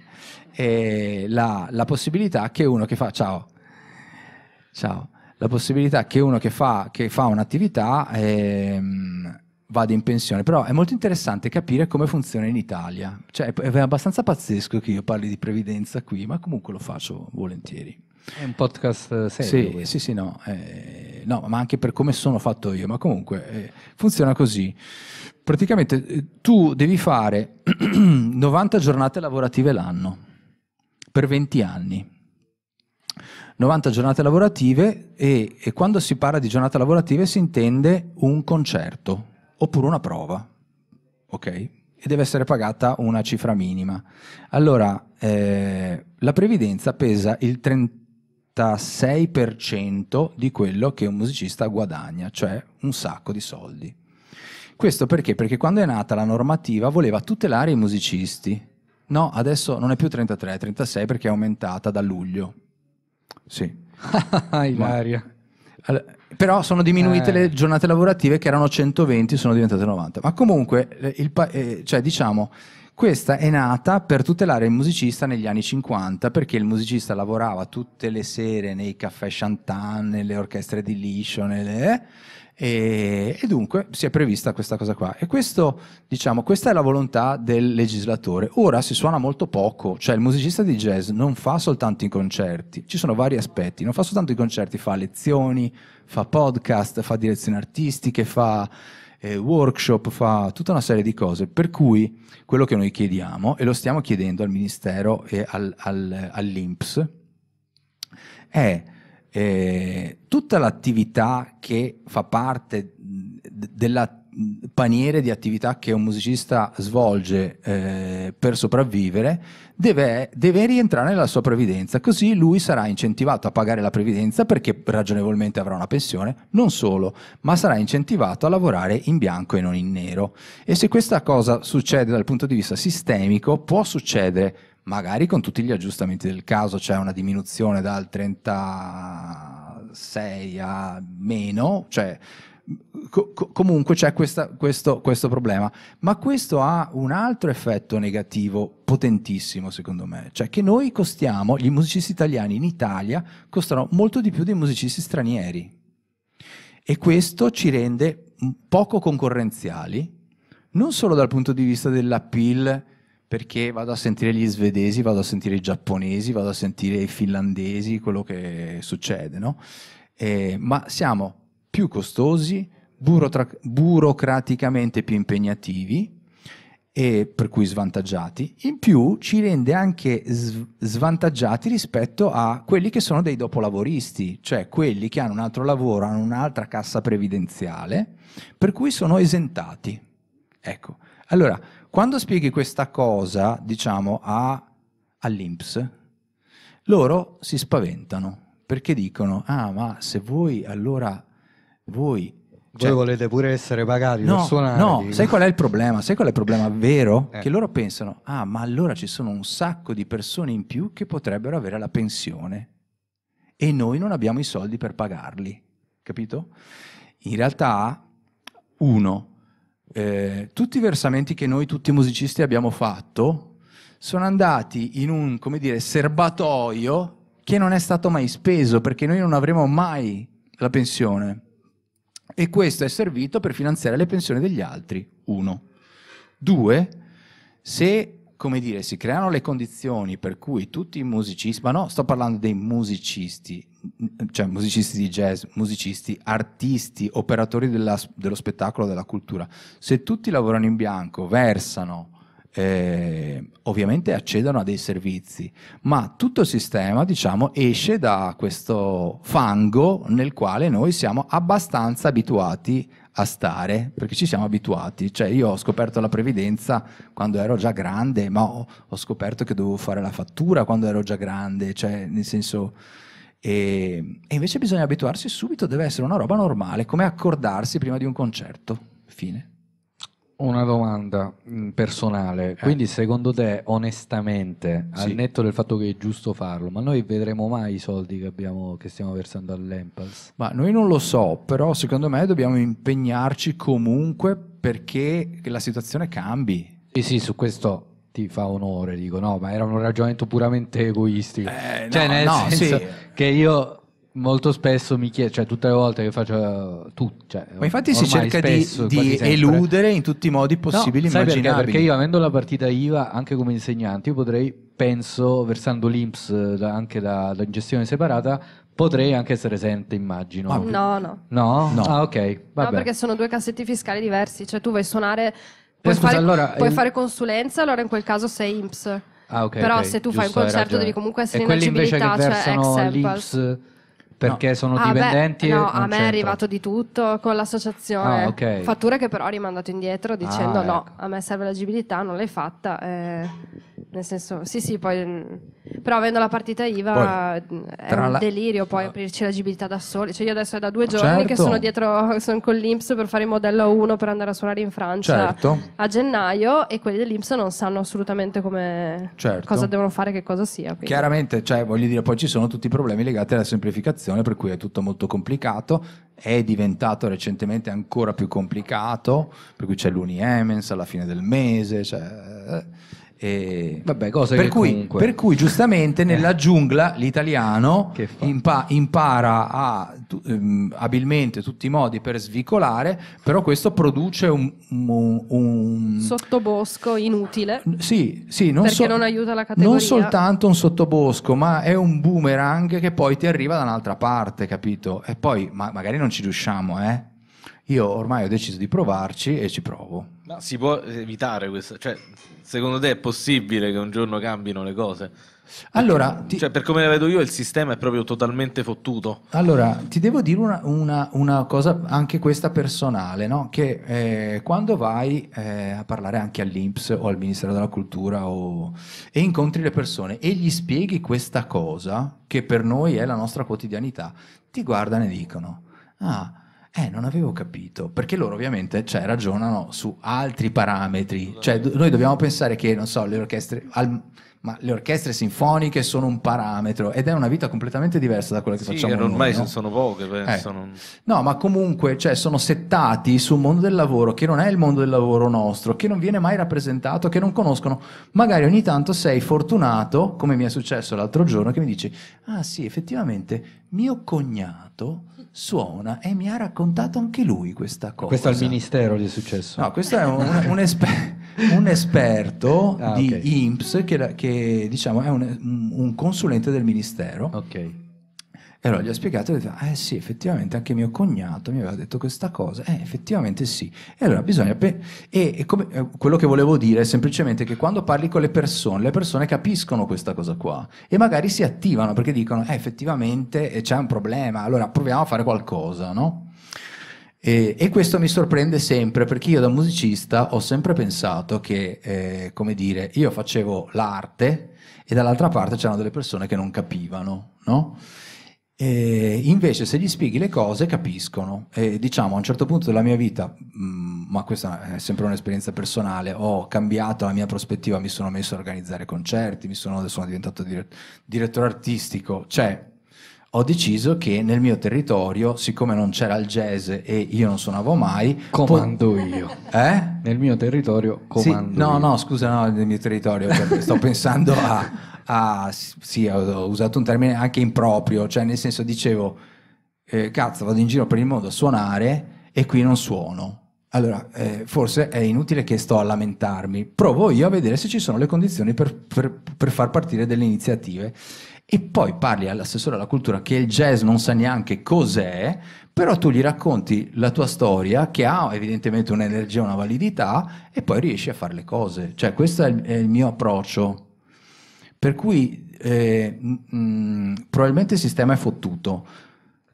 la, la, possibilità che uno che fa ciao, Ciao. La possibilità che uno che fa, che fa un'attività ehm, vada in pensione, però è molto interessante capire come funziona in Italia. Cioè è abbastanza pazzesco che io parli di previdenza qui, ma comunque lo faccio volentieri. È un podcast eh, serio. Sì, quindi. sì, sì, no, eh, no, ma anche per come sono fatto io, ma comunque eh, funziona così. Praticamente eh, tu devi fare 90 [clears throat] giornate lavorative l'anno per 20 anni. 90 giornate lavorative e, e quando si parla di giornate lavorative si intende un concerto oppure una prova, ok? E deve essere pagata una cifra minima. Allora, eh, la previdenza pesa il 36% di quello che un musicista guadagna, cioè un sacco di soldi. Questo perché? Perché quando è nata la normativa voleva tutelare i musicisti. No, adesso non è più 33, è 36 perché è aumentata da luglio. Sì. [laughs] Ilaria. Allora, però sono diminuite eh. le giornate lavorative che erano 120, sono diventate 90. Ma comunque, il, eh, cioè, diciamo, questa è nata per tutelare il musicista negli anni 50, perché il musicista lavorava tutte le sere nei caffè Chantan, nelle orchestre di Liscio, nelle eh, e, e, dunque si è prevista questa cosa qua. E questo, diciamo, questa è la volontà del legislatore. Ora si suona molto poco, cioè il musicista di jazz non fa soltanto i concerti, ci sono vari aspetti, non fa soltanto i concerti, fa lezioni, fa podcast, fa direzioni artistiche, fa eh, workshop, fa tutta una serie di cose. Per cui quello che noi chiediamo, e lo stiamo chiedendo al Ministero e al, al, all'Inps, è eh, tutta l'attività che fa parte della paniere di attività che un musicista svolge eh, per sopravvivere deve, deve, rientrare nella sua previdenza, così lui sarà incentivato a pagare la previdenza perché ragionevolmente avrà una pensione, non solo, ma sarà incentivato a lavorare in bianco e non in nero. E se questa cosa succede dal punto di vista sistemico, può succedere magari con tutti gli aggiustamenti del caso, c'è cioè una diminuzione dal 36 a meno, cioè co comunque c'è questo, questo problema. Ma questo ha un altro effetto negativo potentissimo, secondo me, cioè che noi costiamo, gli musicisti italiani in Italia costano molto di più dei musicisti stranieri. E questo ci rende poco concorrenziali, non solo dal punto di vista dell'appeal perché vado a sentire gli svedesi, vado a sentire i giapponesi, vado a sentire i finlandesi, quello che succede, no? Eh, ma siamo più costosi, burotra- burocraticamente più impegnativi e per cui svantaggiati, in più ci rende anche sv- svantaggiati rispetto a quelli che sono dei dopolavoristi, cioè quelli che hanno un altro lavoro, hanno un'altra cassa previdenziale, per cui sono esentati. Ecco, allora quando spieghi questa cosa, diciamo, all'Inps, loro si spaventano perché dicono, ah ma se voi allora, voi... Cioè, voi volete pure essere pagati no, per suonare. No, sai qual è il problema? Sai qual è il problema vero? Eh. Che loro pensano, ah ma allora ci sono un sacco di persone in più che potrebbero avere la pensione e noi non abbiamo i soldi per pagarli, capito? In realtà, uno, eh, tutti i versamenti che noi tutti i musicisti abbiamo fatto sono andati in un, come dire, serbatoio che non è stato mai speso perché noi non avremo mai la pensione. E questo è servito per finanziare le pensioni degli altri, uno. Due, se come dire, si creano le condizioni per cui tutti i musicisti, ma no, sto parlando dei musicisti, cioè musicisti di jazz, musicisti, artisti, operatori della, dello spettacolo, della cultura, se tutti lavorano in bianco, versano, eh, ovviamente accedono a dei servizi, ma tutto il sistema diciamo, esce da questo fango nel quale noi siamo abbastanza abituati a stare, perché ci siamo abituati, cioè io ho scoperto la previdenza quando ero già grande, ma ho, ho scoperto che dovevo fare la fattura quando ero già grande, cioè nel senso e, e invece bisogna abituarsi subito, deve essere una roba normale, come accordarsi prima di un concerto. Fine. Una domanda mm, personale, eh. quindi secondo te onestamente, sì. al netto del fatto che è giusto farlo, ma noi vedremo mai i soldi che, abbiamo, che stiamo versando all'Empals? Ma noi non lo so, però secondo me dobbiamo impegnarci comunque perché la situazione cambi. Sì, sì, su questo ti fa onore, dico no, ma era un ragionamento puramente egoistico. Eh, cioè, no, nel no, senso sì. che io molto spesso mi chiedo, cioè tutte le volte che faccio tu, cioè, ma infatti si cerca di, di eludere in tutti i modi possibili no, immaginabili. Perché? perché io avendo la partita IVA anche come insegnante, io potrei penso versando l'Inps eh, anche da, da gestione separata Potrei anche essere esente, immagino. Ma no, no. No? no. Ah, ok. Vabbè. No, perché sono due cassetti fiscali diversi, cioè tu vuoi suonare eh, puoi, scusa, fare, allora, puoi ehm... fare, consulenza, allora in quel caso sei IMSS. Ah, okay, Però okay, se tu fai un concerto devi comunque essere in agibilità, cioè ex sample perché no. sono ah, dipendenti? Beh, no, a me c'entra. è arrivato di tutto con l'associazione. Ah, okay. Fatture che però ho rimandato indietro dicendo ah, ecco. no, a me serve l'agibilità, non l'hai fatta. Eh, nel senso, sì, sì, poi mm, però avendo la partita IVA poi, mm, è un la... delirio poi aprirci l'agibilità da soli. Cioè io adesso è da due giorni certo. che sono dietro, [laughs] sono con l'Inps per fare il modello 1 per andare a suonare in Francia certo. a gennaio e quelli dell'Inps non sanno assolutamente come certo. cosa devono fare, che cosa sia. Quindi. Chiaramente, cioè, voglio dire, poi ci sono tutti i problemi legati alla semplificazione situazione per cui è tutto molto complicato, è diventato recentemente ancora più complicato, per cui c'è l'Uni Emens alla fine del mese, cioè, eh, e... Vabbè, cosa per, cui, comunque... per cui giustamente eh. nella giungla l'italiano impa- impara a, tu, um, abilmente tutti i modi per svicolare, però questo produce un, un, un... sottobosco inutile. Sì, sì, non perché so- non aiuta la categoria. Non soltanto un sottobosco, ma è un boomerang che poi ti arriva da un'altra parte, capito? E poi ma- magari non ci riusciamo, eh? Io ormai ho deciso di provarci e ci provo. No, si può evitare questo, cioè Secondo te è possibile che un giorno cambino le cose? Allora, ti... cioè, per come la vedo io, il sistema è proprio totalmente fottuto. Allora, ti devo dire una, una, una cosa, anche questa personale, no? che eh, quando vai eh, a parlare anche all'Inps o al Ministero della Cultura o... e incontri le persone e gli spieghi questa cosa, che per noi è la nostra quotidianità, ti guardano e dicono, ah, eh, non avevo capito, perché loro ovviamente cioè, ragionano su altri parametri, cioè do- noi dobbiamo pensare che, non so, le orchestre, al- ma le orchestre sinfoniche sono un parametro ed è una vita completamente diversa da quella che sì, facciamo noi. ormai no? sono poche, penso. Eh. Non... No, ma comunque cioè, sono settati su un mondo del lavoro che non è il mondo del lavoro nostro, che non viene mai rappresentato, che non conoscono. Magari ogni tanto sei fortunato, come mi è successo l'altro giorno, che mi dici, ah sì, effettivamente mio cognato suona e mi ha raccontato anche lui questa cosa. Questo al ministero gli è successo? No, questo è un, un, esper- un esperto ah, di okay. IMSS che, che diciamo, è un, un, consulente del ministero. Ok. E allora gli ho spiegato e ho detto, ah, eh sì, effettivamente anche mio cognato mi aveva detto questa cosa, eh effettivamente sì. E allora bisogna, pe- e, e come, eh, quello che volevo dire è semplicemente che quando parli con le persone, le persone capiscono questa cosa qua e magari si attivano perché dicono, eh effettivamente eh, c'è un problema, allora proviamo a fare qualcosa, no? E, e, questo mi sorprende sempre perché io da musicista ho sempre pensato che, eh, come dire, io facevo l'arte e dall'altra parte c'erano delle persone che non capivano, no? E invece se gli spieghi le cose capiscono e diciamo a un certo punto della mia vita, mm, ma questa è sempre un'esperienza personale, ho cambiato la mia prospettiva, mi sono messo a organizzare concerti, mi sono, sono diventato dire, direttore artistico, cioè ho deciso che nel mio territorio, siccome non c'era il jazz e io non suonavo mai, comando po- io. Eh? Nel mio territorio comando. Sì, no, io. no, scusa, no, nel mio territorio, cioè, sto pensando a a, ah, sì, ho usato un termine anche improprio, cioè nel senso dicevo, eh, cazzo, vado in giro per il mondo a suonare e qui non suono. Allora, eh, forse è inutile che sto a lamentarmi, provo io a vedere se ci sono le condizioni per, per, per far partire delle iniziative. E poi parli all'assessore alla cultura che il jazz non sa neanche cos'è, però tu gli racconti la tua storia che ha evidentemente un'energia, una validità e poi riesci a fare le cose. Cioè questo è il, è il mio approccio. Per cui eh, mh, mm, probabilmente il sistema è fottuto.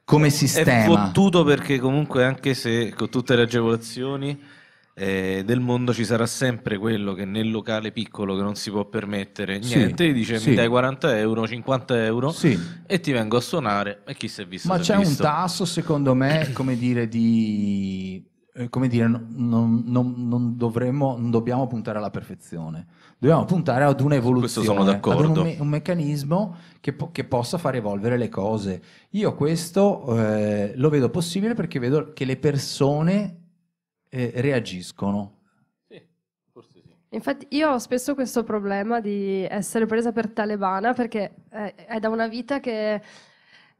Come sistema. È fottuto perché comunque anche se con tutte le agevolazioni eh, del mondo ci sarà sempre quello che nel locale piccolo che non si può permettere niente, sì, dice sì. mi dai 40 euro, 50 euro sì. e ti vengo a suonare e chi si è visto. Ma c'è visto. un tasso secondo me, come dire, di... Eh, come dire, non, non, non, dovremmo, non dobbiamo puntare alla perfezione dobbiamo puntare ad un'evoluzione, ad un, me- un meccanismo che, po- che, possa far evolvere le cose. Io questo eh, lo vedo possibile perché vedo che le persone eh, reagiscono. Infatti io ho spesso questo problema di essere presa per talebana perché eh, è da una vita che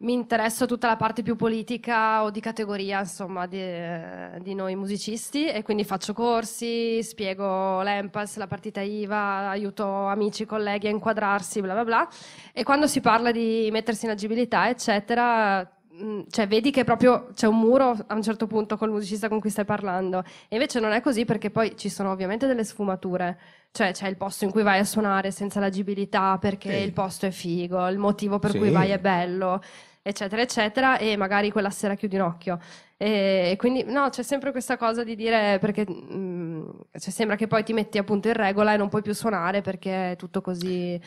mi interessa tutta la parte più politica o di categoria, insomma, di, eh, di noi musicisti e quindi faccio corsi, spiego l'Empas, la partita IVA, aiuto amici, colleghi a inquadrarsi, bla bla bla. E quando si parla di mettersi in agibilità, eccetera, mm, cioè vedi che proprio c'è un muro a un certo punto col musicista con cui stai parlando e invece non è così perché poi ci sono ovviamente delle sfumature cioè c'è il posto in cui vai a suonare senza l'agibilità perché sì. il posto è figo il motivo per sì. cui vai è bello eccetera, eccetera, e magari quella sera chiudi un occhio. E quindi no, c'è sempre questa cosa di dire perché mh, mm, cioè sembra che poi ti metti appunto in regola e non puoi più suonare perché è tutto così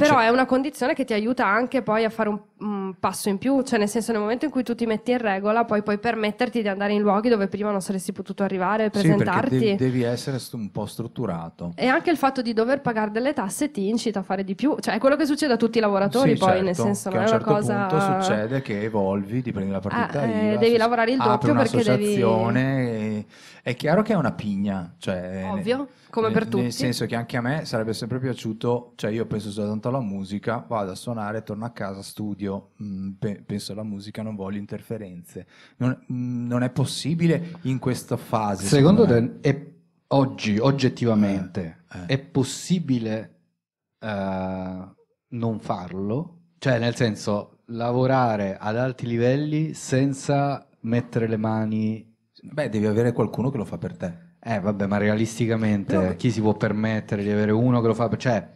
però cioè. è una condizione che ti aiuta anche poi a fare un, un, passo in più, cioè nel senso nel momento in cui tu ti metti in regola poi puoi permetterti di andare in luoghi dove prima non saresti potuto arrivare, e presentarti. Sì, devi, devi essere un po' strutturato. E anche il fatto di dover pagare delle tasse ti incita a fare di più, cioè è quello che succede a tutti i lavoratori sì, poi, certo, nel senso non è certo una cosa... A un certo punto succede che evolvi, ti prendi la partita ah, eh, IVA, devi lavorare il doppio perché devi... E è chiaro che è una pigna, cioè, Ovvio, come ne, per tutti. Nel senso che anche a me sarebbe sempre piaciuto, cioè io penso soltanto alla musica, vado a suonare, torno a casa, studio, mh, mm, pe- penso alla musica, non voglio interferenze. Non, mh, mm, non è possibile in questa fase. Secondo, secondo te, è, oggi, oggettivamente, eh, eh. è possibile uh, non farlo? Cioè, nel senso, lavorare ad alti livelli senza mettere le mani Beh, devi avere qualcuno che lo fa per te. Eh, vabbè, ma realisticamente Però... chi si può permettere di avere uno che lo fa per... te? Cioè,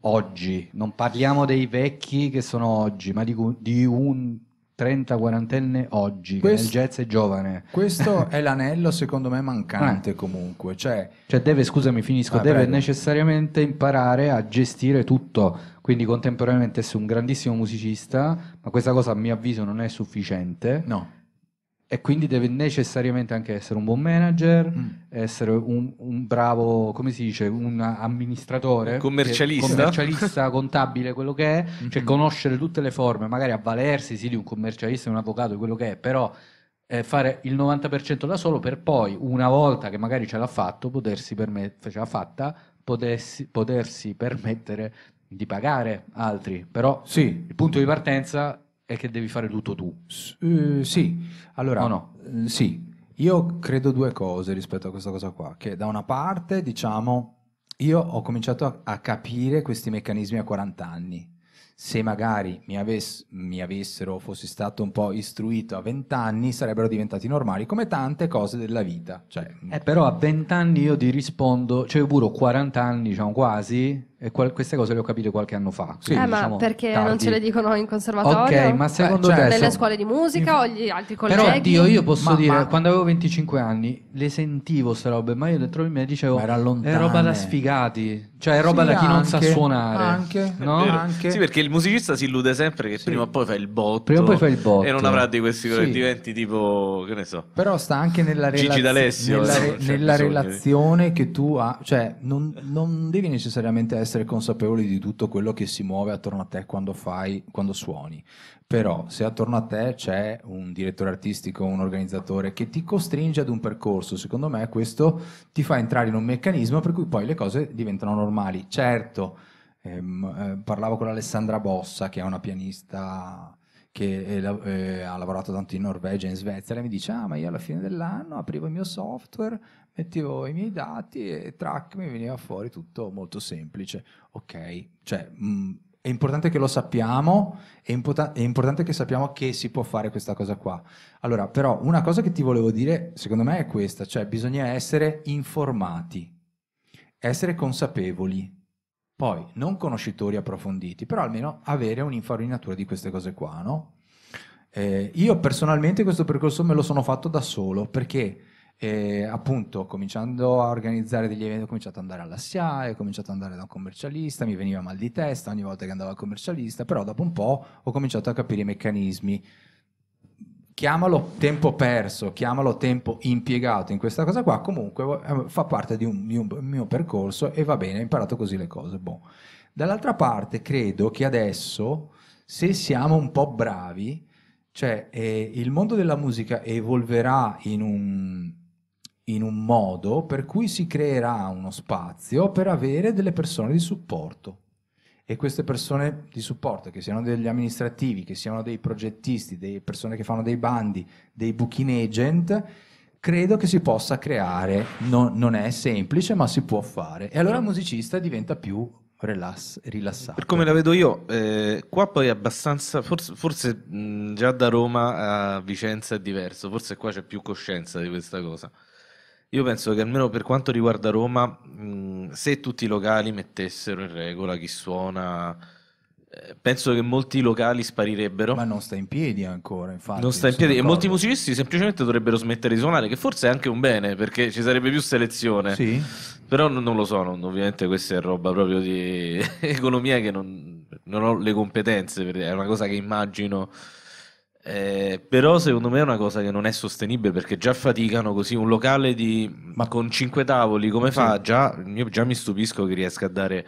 oggi, non parliamo dei vecchi che sono oggi, ma di, di un 30-40enne oggi, questo, nel jazz è giovane. Questo [laughs] è l'anello secondo me mancante eh. comunque. Cioè, cioè, deve, scusami, finisco, ah, deve prego. necessariamente imparare a gestire tutto, quindi contemporaneamente essere un grandissimo musicista, ma questa cosa a mio avviso non è sufficiente. No e quindi deve necessariamente anche essere un buon manager, mm. essere un, un, bravo, come si dice, un amministratore, commercialista, che, commercialista contabile, quello che è, mm-hmm. cioè conoscere tutte le forme, magari avvalersi sì, di un commercialista, di un avvocato, quello che è, però eh, fare il 90% da solo per poi, una volta che magari ce l'ha fatto, potersi permettere, cioè ce l'ha fatta, potersi, potersi permettere di pagare altri. Però sì. il punto di partenza è che devi fare tutto tu. Uh, sì, allora, no, eh, sì, io credo due cose rispetto a questa cosa qua, che da una parte, diciamo, io ho cominciato a, a capire questi meccanismi a 40 anni. Se magari mi, avess- mi avessero, fossi stato un po' istruito a 20 anni, sarebbero diventati normali, come tante cose della vita. Cioè, eh, però a 20 anni io ti rispondo, cioè pure 40 anni, diciamo quasi, e qual- queste cose le ho capite qualche anno fa. Sì, eh, diciamo, ma perché tardi. non ce le dicono in conservatorio? Ok, ma secondo cioè, te. Nelle scuole di musica o gli altri colleghi? Però Dio, io posso ma, dire, ma... quando avevo 25 anni le sentivo queste robe, ma io dentro di me dicevo. Ma era lontane. È roba da sfigati, cioè è roba sì, da chi anche, non sa suonare. Anche, no? anche. Sì, perché il musicista si illude sempre che sì. prima o poi fa il botto. Prima o poi fa il botto. E non avrà di questi sì. diventi tipo, che ne so. Però sta anche nella, relaz- nella, cioè, re- cioè, nella relazione che tu hai, cioè non, non devi necessariamente essere essere consapevoli di tutto quello che si muove attorno a te quando fai, quando suoni. Però se attorno a te c'è un direttore artistico, un organizzatore che ti costringe ad un percorso, secondo me questo ti fa entrare in un meccanismo per cui poi le cose diventano normali. Certo, ehm, eh, parlavo con Alessandra Bossa, che è una pianista che è, eh, eh, ha lavorato tanto in Norvegia e in Svezia, e mi dice, ah ma io alla fine dell'anno aprivo il mio software mettevo i miei dati e track mi veniva fuori tutto molto semplice. Ok, cioè mh, mm, è importante che lo sappiamo, è, import- è, importante che sappiamo che si può fare questa cosa qua. Allora, però una cosa che ti volevo dire, secondo me è questa, cioè bisogna essere informati, essere consapevoli. Poi, non conoscitori approfonditi, però almeno avere un'infarinatura di queste cose qua, no? Eh, io personalmente questo percorso me lo sono fatto da solo perché e appunto, cominciando a organizzare degli eventi, ho cominciato ad andare alla SIAE, ho cominciato ad andare da un commercialista, mi veniva mal di testa ogni volta che andavo al commercialista, però dopo un po' ho cominciato a capire i meccanismi. Chiamalo tempo perso, chiamalo tempo impiegato in questa cosa qua, comunque eh, fa parte di un, di mio percorso e va bene, ho imparato così le cose. Boh. Dall'altra parte credo che adesso, se siamo un po' bravi, cioè eh, il mondo della musica evolverà in un in un modo per cui si creerà uno spazio per avere delle persone di supporto. E queste persone di supporto, che siano degli amministrativi, che siano dei progettisti, delle persone che fanno dei bandi, dei booking agent, credo che si possa creare, non, non è semplice, ma si può fare. E allora il musicista diventa più relass, rilassato. Per come la vedo io, eh, qua poi è abbastanza, forse, forse mh, già da Roma a Vicenza è diverso, forse qua c'è più coscienza di questa cosa. Io penso che almeno per quanto riguarda Roma, mh, se tutti i locali mettessero in regola chi suona, eh, penso che molti locali sparirebbero. Ma non sta in piedi ancora, infatti. Non sta in piedi e molti musicisti semplicemente dovrebbero smettere di suonare, che forse è anche un bene, perché ci sarebbe più selezione. Sì. Però non, non lo so, non, ovviamente questa è roba proprio di [laughs] economia che non, non ho le competenze, è una cosa che immagino eh, però secondo me è una cosa che non è sostenibile perché già faticano così un locale di... ma con cinque tavoli come fa? Sì. Già, io già mi stupisco che riesca a dare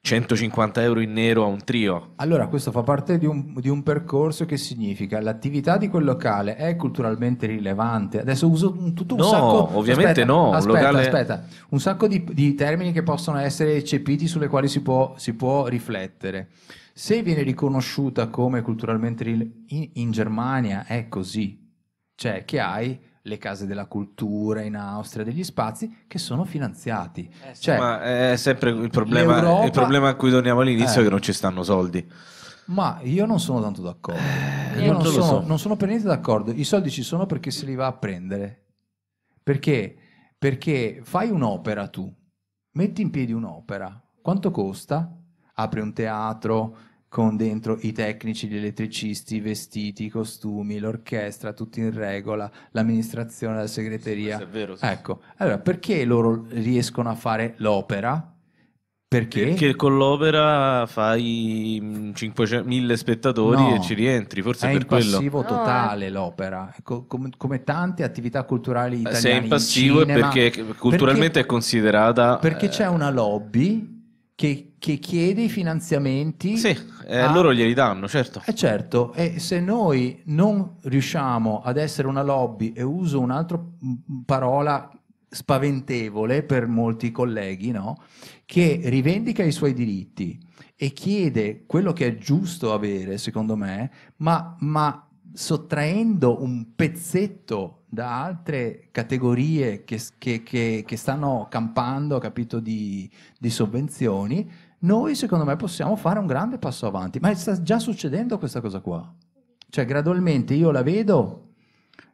150 euro in nero a un trio. Allora questo fa parte di un, di un percorso che significa l'attività di quel locale è culturalmente rilevante. Adesso uso tutto un no, sacco... ovviamente aspetta, no. Aspetta, locale... aspetta. Un sacco di, di, termini che possono essere eccepiti sulle quali si può, si può riflettere se viene riconosciuta come culturalmente in, in Germania è così, cioè che hai le case della cultura in Austria, degli spazi che sono finanziati. Eh sì, cioè, ma è sempre il problema, il problema a cui torniamo all'inizio eh. che non ci stanno soldi. Ma io non sono tanto d'accordo. Eh, io non sono, so. non sono per niente d'accordo. I soldi ci sono perché se li va a prendere. Perché? Perché fai un'opera tu, metti in piedi un'opera, quanto costa? apri un teatro con dentro i tecnici, gli elettricisti, i vestiti, i costumi, l'orchestra, tutto in regola, l'amministrazione, la segreteria. Sì, è vero. Sì. Ecco, allora perché loro riescono a fare l'opera? Perché? Perché con l'opera fai 500, mm, 1000 spettatori no, e ci rientri, forse è per quello. È in passivo totale no. Eh. l'opera, co- com- come tante attività culturali italiane. Eh, se è in passivo in è perché culturalmente perché, è considerata... Perché eh, c'è una lobby che, che chiede i finanziamenti. Sì, eh, a... loro glieli danno, certo. Eh certo, e se noi non riusciamo ad essere una lobby, e uso un'altra parola spaventevole per molti colleghi, no? che rivendica i suoi diritti e chiede quello che è giusto avere, secondo me, ma, ma sottraendo un pezzetto da altre categorie che, che, che, che stanno campando capito, di, di, sovvenzioni, noi secondo me possiamo fare un grande passo avanti. Ma sta già succedendo questa cosa qua. Cioè gradualmente io la vedo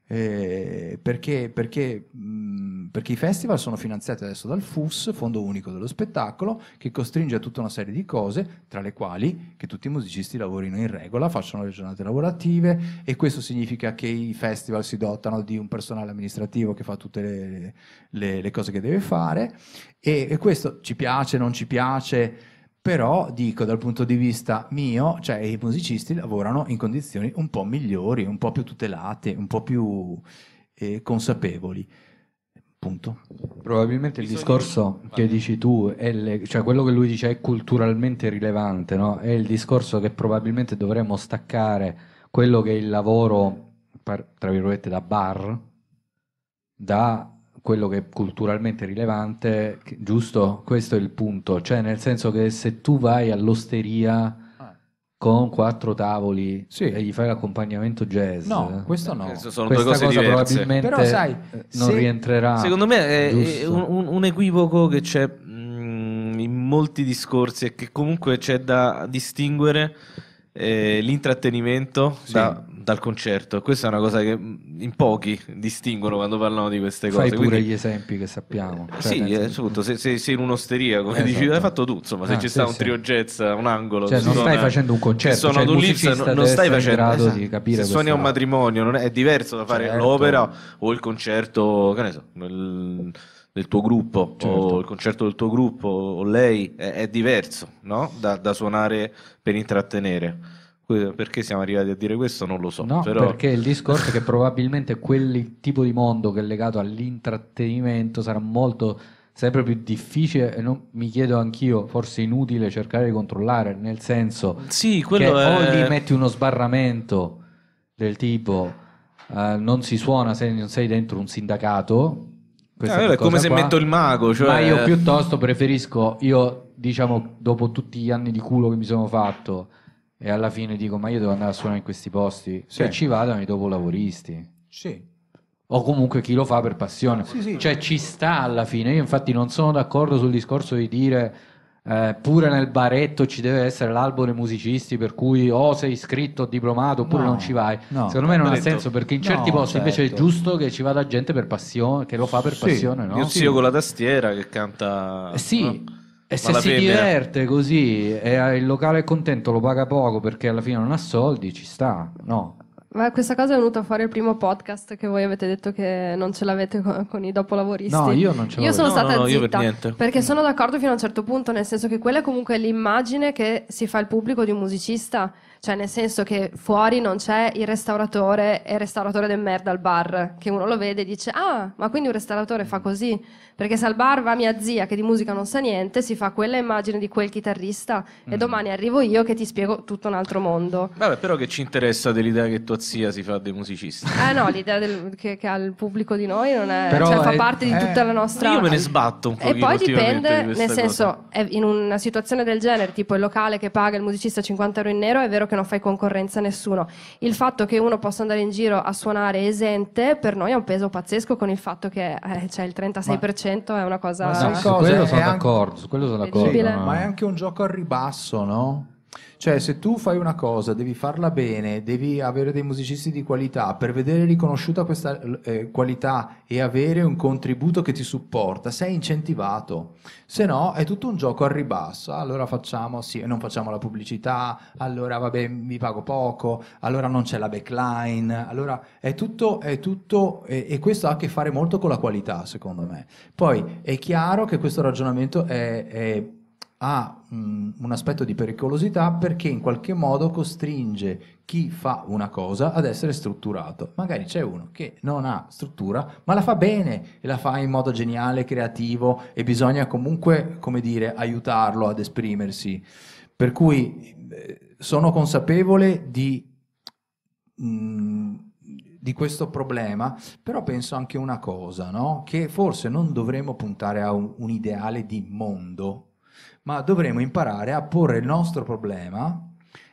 eh, perché, perché mh, perché i festival sono finanziati adesso dal FUS, Fondo Unico dello Spettacolo, che costringe a tutta una serie di cose, tra le quali che tutti i musicisti lavorino in regola, facciano le giornate lavorative e questo significa che i festival si dotano di un personale amministrativo che fa tutte le, le, le cose che deve fare e, e questo ci piace, non ci piace, però dico dal punto di vista mio, cioè i musicisti lavorano in condizioni un po' migliori, un po' più tutelate, un po' più eh, consapevoli appunto. Probabilmente il discorso che dici tu, le... cioè quello che lui dice è culturalmente rilevante, no? è il discorso che probabilmente dovremmo staccare quello che è il lavoro, tra virgolette, da bar, da quello che è culturalmente rilevante, giusto? Questo è il punto, cioè nel senso che se tu vai all'osteria con quattro tavoli sì. e gli fai l'accompagnamento jazz. No, questo no. Questo sono Questa due cose cosa diverse. probabilmente Però, sai, eh, non se... rientrerà. Secondo me è, è un, un, equivoco che c'è mh, mm, in molti discorsi e che comunque c'è da distinguere eh, l'intrattenimento sì. da dal concerto. Questa è una cosa che mm, in pochi distinguono quando parlano di queste cose. Fai pure Quindi... gli esempi che sappiamo. Eh, cioè, sì, eh, soprattutto se, se, sei in un'osteria, come esatto. dici, l'hai fatto tu, insomma, se ah, c'è sì, sì. un trio jazz, un angolo... Cioè, non suona... stai facendo un concerto, cioè, suona un lips, non, non stai facendo... Esatto. Di capire se suoni a un matrimonio, è... è, diverso da fare certo. l'opera o il concerto, che ne so, nel del tuo gruppo certo. o il concerto del tuo gruppo o lei è, è diverso no? da, da, suonare per intrattenere. Perché siamo arrivati a dire questo non lo so. No, però... perché il discorso è che probabilmente quel tipo di mondo che è legato all'intrattenimento sarà molto sempre più difficile e non, mi chiedo anch'io, forse inutile cercare di controllare, nel senso sì, che è... o gli metti uno sbarramento del tipo eh, non si suona se non sei dentro un sindacato. Eh, è come se metto il mago. Cioè... Ma io piuttosto preferisco, io diciamo dopo tutti gli anni di culo che mi sono fatto, e alla fine dico ma io devo andare a suonare in questi posti sì. che ci vadano i dopolavoristi sì. o comunque chi lo fa per passione sì, sì. cioè ci sta alla fine io infatti non sono d'accordo sul discorso di dire eh, pure nel baretto ci deve essere l'albo dei musicisti per cui o sei iscritto o diplomato oppure no, non ci vai no, secondo me non baretto. ha senso perché in certi no, posti certo. invece è certo. giusto che ci vada gente per passione che lo fa per sì, passione no? io zio con la tastiera che canta sì e se si penna. diverte così e il locale è contento, lo paga poco perché alla fine non ha soldi, ci sta, no? Ma questa cosa è venuta fuori al primo podcast che voi avete detto che non ce l'avete con, con i dopolavoristi. No, io non ce l'ho. Io sono no, stata no, no, zitta per niente. perché sono d'accordo fino a un certo punto, nel senso che quella è comunque l'immagine che si fa il pubblico di un musicista. Cioè, nel senso che fuori non c'è il restauratore e il restauratore del merda al bar, che uno lo vede e dice: Ah, ma quindi un restauratore fa così? Perché se al bar va mia zia, che di musica non sa niente, si fa quella immagine di quel chitarrista, mm. e domani arrivo io che ti spiego tutto un altro mondo. Vabbè, però che ci interessa dell'idea che tua zia si fa dei musicisti? Eh, no, l'idea del, che, che, ha il pubblico di noi non è. Però cioè, fa è, parte di eh. tutta la nostra. Io me ne sbatto un po'. E poi dipende, di nel cosa. senso, in una situazione del genere, tipo il locale che paga il musicista 50 euro in nero, è vero che non fai concorrenza a nessuno. Il fatto che uno possa andare in giro a suonare esente per noi è un peso pazzesco con il fatto che eh, cioè il 36% ma, è una cosa... Ma no, su, quello sono d'accordo, su quello sono d'accordo. Ma è anche un gioco al ribasso, no? Cioè, se tu fai una cosa, devi farla bene, devi avere dei musicisti di qualità, per vedere riconosciuta questa eh, qualità e avere un contributo che ti supporta, sei incentivato. Se no, è tutto un gioco a ribasso. Allora facciamo, sì, non facciamo la pubblicità, allora vabbè, mi pago poco, allora non c'è la backline, allora è tutto, è tutto, e, e questo ha a che fare molto con la qualità, secondo me. Poi è chiaro che questo ragionamento è, è ha mh, mm, un aspetto di pericolosità perché in qualche modo costringe chi fa una cosa ad essere strutturato. Magari c'è uno che non ha struttura, ma la fa bene e la fa in modo geniale, creativo e bisogna comunque, come dire, aiutarlo ad esprimersi. Per cui eh, sono consapevole di, mh, mm, di questo problema, però penso anche una cosa, no? che forse non dovremmo puntare a un, un ideale di mondo, ma dovremo imparare a porre il nostro problema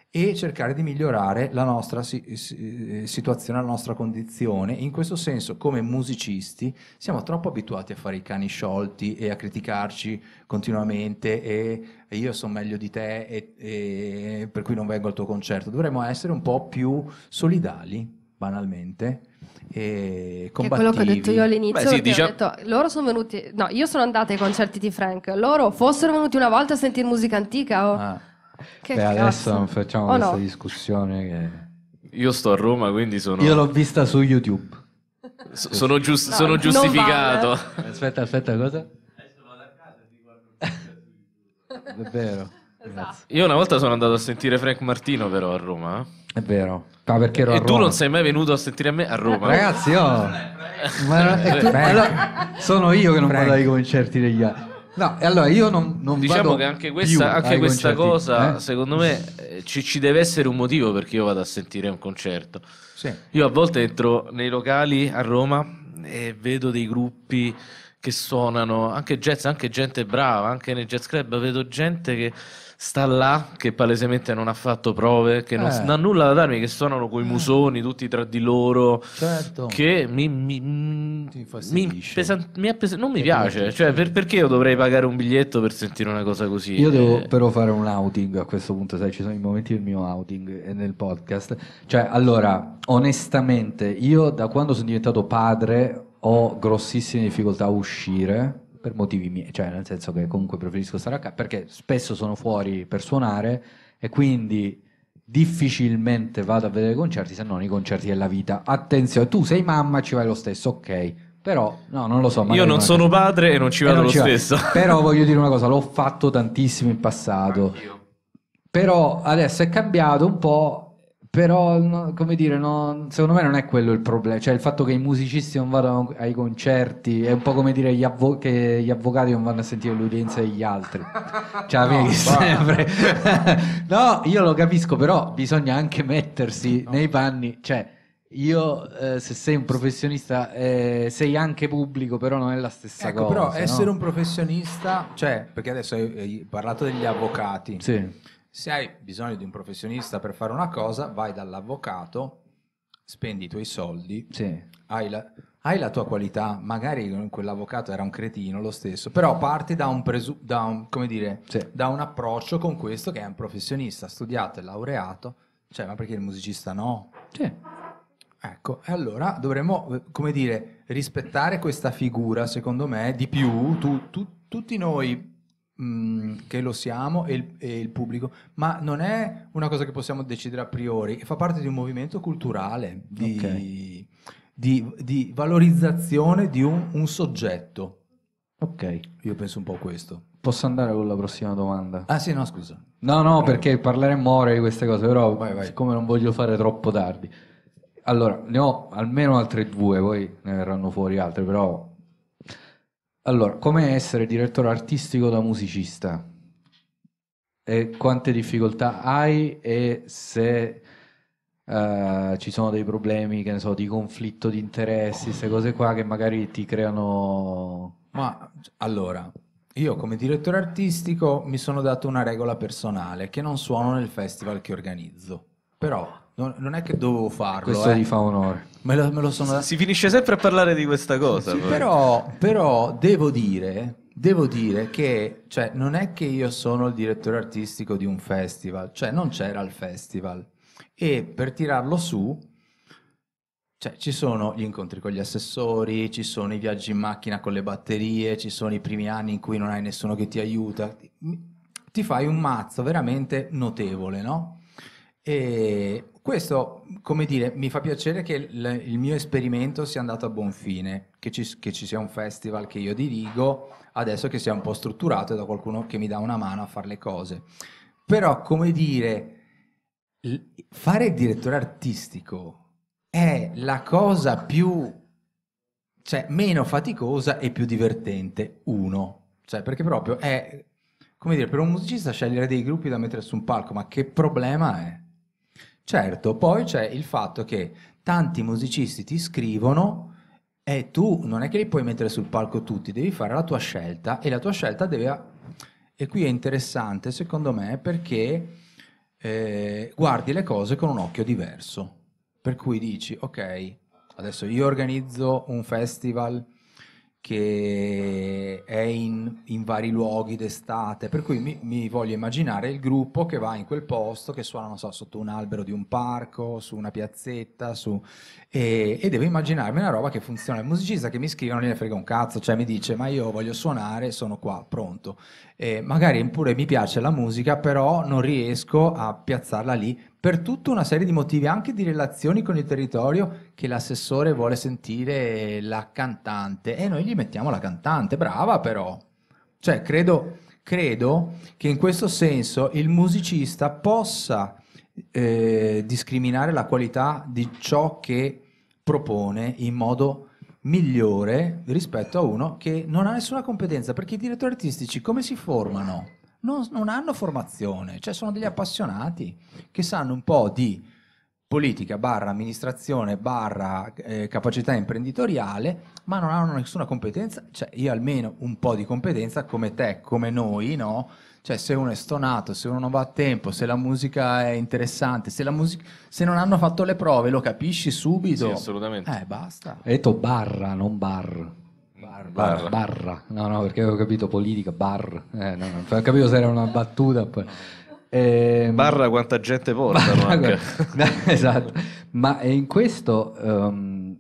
e cercare di migliorare la nostra eh, situazione, la nostra condizione. In questo senso, come musicisti, siamo troppo abituati a fare i cani sciolti e a criticarci continuamente e io sono meglio di te e, e per cui non vengo al tuo concerto. Dovremmo essere un po' più solidali, banalmente, eh, combattivi. Che quello che ho detto io all'inizio, Beh, sì, diciamo... ho detto, loro sono venuti, no, io sono andata ai concerti di Frank, loro fossero venuti una volta a sentire musica antica o... Oh. Ah. Beh, adesso non facciamo oh, questa no. discussione che... Io sto a Roma, quindi sono... Io l'ho vista su YouTube. S- sono, giust- no, sono giustificato. Vale. Aspetta, aspetta, cosa? Adesso vado a casa e ti guardo. [laughs] È vero. Esatto. Io una volta sono andato a sentire Frank Martino però a Roma. È vero. Ma perché ero e tu Roma. non sei mai venuto a sentire me a Roma. Ragazzi, io... Ma, eh, tu, sono io che non Frank. vado ai concerti degli altri. No, e allora io non, non diciamo che anche questa, anche questa cosa, eh? secondo me, eh, ci, ci, deve essere un motivo perché io vado a sentire un concerto. Sì. Io a volte entro nei locali a Roma e vedo dei gruppi che suonano, anche jazz, anche gente brava, anche nel jazz club vedo gente che sta là che palesemente non ha fatto prove, che non eh. ha nulla da darmi, che suonano coi eh. musoni tutti tra di loro, certo. che mi, mi, mm, mi, pesan- mi appes- non mi piace, cioè per, perché io dovrei pagare un biglietto per sentire una cosa così? Io devo eh. però fare un outing a questo punto, sai, ci sono i momenti del mio outing eh, nel podcast, cioè allora onestamente io da quando sono diventato padre ho grossissime difficoltà a uscire per motivi miei, cioè nel senso che comunque preferisco stare a casa perché spesso sono fuori per suonare e quindi difficilmente vado a vedere concerti se non i concerti della vita. Attenzione, tu sei mamma, ci vai lo stesso, ok. Però no, non lo so. Io non sono padre e non ci eh, vado non lo ci stesso. Va. [laughs] Però voglio dire una cosa, l'ho fatto tantissimo in passato. Anch'io. Però adesso è cambiato un po' però no, come dire no, secondo me non è quello il problema cioè il fatto che i musicisti non vadano ai concerti è un po' come dire gli avvo- che gli avvocati non vanno a sentire l'udienza degli altri [laughs] cioè no, sempre [laughs] no io lo capisco però bisogna anche mettersi no. nei panni cioè io eh, se sei un professionista eh, sei anche pubblico però non è la stessa ecco, cosa però essere un professionista cioè perché adesso hai, hai parlato degli avvocati sì se hai bisogno di un professionista per fare una cosa, vai dall'avvocato, spendi i tuoi soldi, sì. hai, la, hai, la, tua qualità, magari quell'avvocato era un cretino lo stesso, però parti da un, presu- da un, dire, sì. da un approccio con questo che è un professionista, studiato e laureato, cioè ma perché il musicista no? Sì. Ecco, e allora dovremmo, come dire, rispettare questa figura, secondo me, di più, tu, tu, tutti noi Mm, che lo siamo e il, e il, pubblico, ma non è una cosa che possiamo decidere a priori, fa parte di un movimento culturale di, okay. di, di valorizzazione di un, un soggetto. Ok. Io penso un po' a questo. Posso andare con la prossima domanda? Ah sì, no, scusa. No, no, perché parleremo ora di queste cose, però vai, vai. siccome non voglio fare troppo tardi. Allora, ne ho almeno altre due, poi ne verranno fuori altre, però allora, come essere direttore artistico da musicista? E quante difficoltà hai e se uh, ci sono dei problemi, che ne so, di conflitto di interessi, queste cose qua che magari ti creano... Ma allora, io come direttore artistico mi sono dato una regola personale che non suono nel festival che organizzo. Però non, è che dovevo farlo. Questo eh. gli fa onore. Me lo, me lo sono... Si finisce sempre a parlare di questa cosa. Sì, però, però devo dire devo dire che cioè, non è che io sono il direttore artistico di un festival, cioè non c'era il festival e per tirarlo su cioè, ci sono gli incontri con gli assessori, ci sono i viaggi in macchina con le batterie, ci sono i primi anni in cui non hai nessuno che ti aiuta, ti fai un mazzo veramente notevole, no? E questo, come dire, mi fa piacere che il, il mio esperimento sia andato a buon fine, che ci, che ci, sia un festival che io dirigo, adesso che sia un po' strutturato e da qualcuno che mi dà una mano a fare le cose. Però, come dire, fare il direttore artistico è la cosa più, cioè, meno faticosa e più divertente, uno. Cioè, perché proprio è, come dire, per un musicista scegliere dei gruppi da mettere su un palco, ma che problema è? Certo, poi c'è il fatto che tanti musicisti ti scrivono e tu non è che li puoi mettere sul palco tutti, devi fare la tua scelta e la tua scelta deve... E qui è interessante secondo me perché eh, guardi le cose con un occhio diverso, per cui dici ok, adesso io organizzo un festival che è in, in, vari luoghi d'estate, per cui mi, mi, voglio immaginare il gruppo che va in quel posto, che suona, non so, sotto un albero di un parco, su una piazzetta, su... e, e, devo immaginarmi una roba che funziona. Il musicista che mi scrive non gliene frega un cazzo, cioè mi dice ma io voglio suonare, sono qua, pronto. E magari pure mi piace la musica, però non riesco a piazzarla lì per tutta una serie di motivi, anche di relazioni con il territorio, che l'assessore vuole sentire la cantante e noi gli mettiamo la cantante, brava però. Cioè, credo, credo che in questo senso il musicista possa eh, discriminare la qualità di ciò che propone in modo migliore rispetto a uno che non ha nessuna competenza, perché i direttori artistici come si formano? non, non hanno formazione, cioè sono degli appassionati che sanno un po' di politica barra amministrazione barra eh, capacità imprenditoriale, ma non hanno nessuna competenza, cioè io almeno un po' di competenza come te, come noi, no? Cioè se uno è stonato, se uno non va a tempo, se la musica è interessante, se, musica... se non hanno fatto le prove lo capisci subito. Sì, assolutamente. Eh, basta. Hai detto barra, non bar. Barra. barra. barra. No, no, perché avevo capito politica, bar. Eh, no, ho capito se era una battuta. Eh, barra quanta gente porta, barra, [laughs] esatto ma eh, in questo um,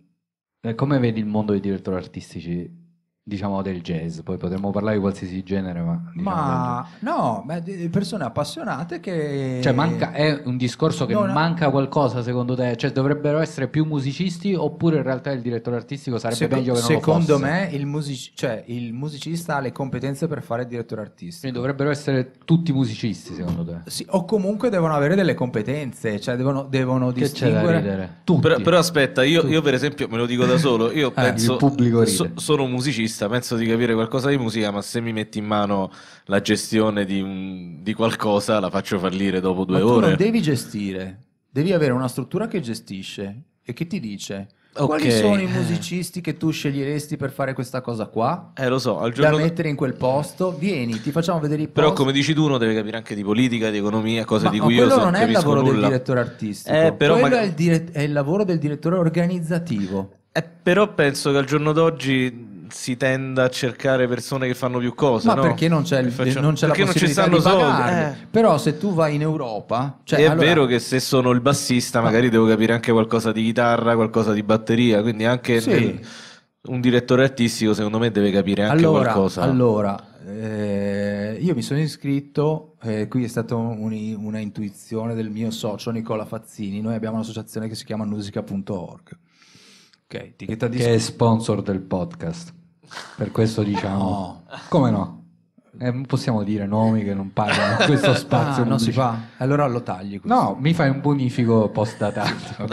come vedi il mondo dei direttori artistici diciamo del jazz, poi potremmo parlare di qualsiasi genere, ma... Diciamo ma no, ma eh, persone appassionate che... Cioè manca, è un discorso che no, no. manca qualcosa secondo te? Cioè dovrebbero essere più musicisti oppure in realtà il direttore artistico sarebbe Seco- meglio che non Secondo me il, music- cioè, il, musicista ha le competenze per fare il direttore artistico. Quindi dovrebbero essere tutti musicisti secondo te? Sì, o comunque devono avere delle competenze, cioè devono, devono che distinguere... Tutti. Però, però aspetta, io, io, per esempio, me lo dico da solo, io penso... eh, il pubblico ride. So, sono musicista musicista, penso di capire qualcosa di musica, ma se mi metti in mano la gestione di, di qualcosa la faccio fallire dopo due ma ore. non devi gestire, devi avere una struttura che gestisce e che ti dice Okay. Quali sono i musicisti che tu sceglieresti per fare questa cosa qua? Eh, lo so, al giorno... Da mettere in quel posto? Vieni, ti facciamo vedere i Però come dici tu, uno deve capire anche di politica, di economia, cose ma, di cui io so, non non è il lavoro nulla. del direttore artistico. Eh, però quello ma... è, il dire... è il lavoro del direttore organizzativo. Eh, però penso che al giorno d'oggi si tenda a cercare persone che fanno più cose. Ma no? perché non c'è, eh, il, facciamo... non c'è la possibilità non ci stanno di pagare. Eh. Però se tu vai in Europa... Cioè, è vero che se sono il bassista magari devo capire anche qualcosa di chitarra, qualcosa di batteria, quindi anche sì. nel... un direttore artistico secondo me deve capire anche allora, qualcosa. Allora, eh, io mi sono iscritto, eh, qui è stata un, una intuizione del mio socio Nicola Fazzini, noi abbiamo un'associazione che si chiama musica.org Ok, etichetta di che è sponsor del podcast. Per questo diciamo... No. Come no? Eh, possiamo dire nomi che non pagano questo ah, spazio. Ah, non si fa. Allora lo tagli. Questo. No, mi fai un bonifico post datato.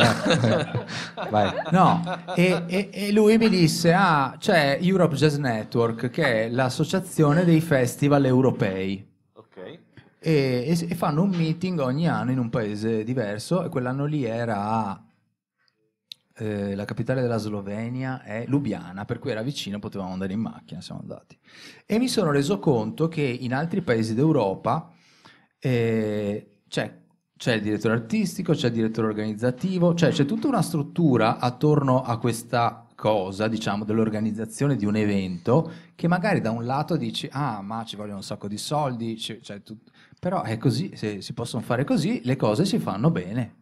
[laughs] Vai. No, e, e, e, lui mi disse: Ah, c'è Europe Jazz Network, che è l'associazione dei festival europei. Okay. E, e fanno un meeting ogni anno in un paese diverso, e quell'anno lì era a eh, la capitale della Slovenia è Lubiana, per cui era vicino, potevamo andare in macchina, siamo andati. E mi sono reso conto che in altri paesi d'Europa eh, c'è, c'è, il direttore artistico, c'è il direttore organizzativo, cioè c'è tutta una struttura attorno a questa cosa, diciamo, dell'organizzazione di un evento che magari da un lato dici, ah, ma ci vogliono un sacco di soldi, cioè, tut... però è così, se si possono fare così, le cose si fanno bene.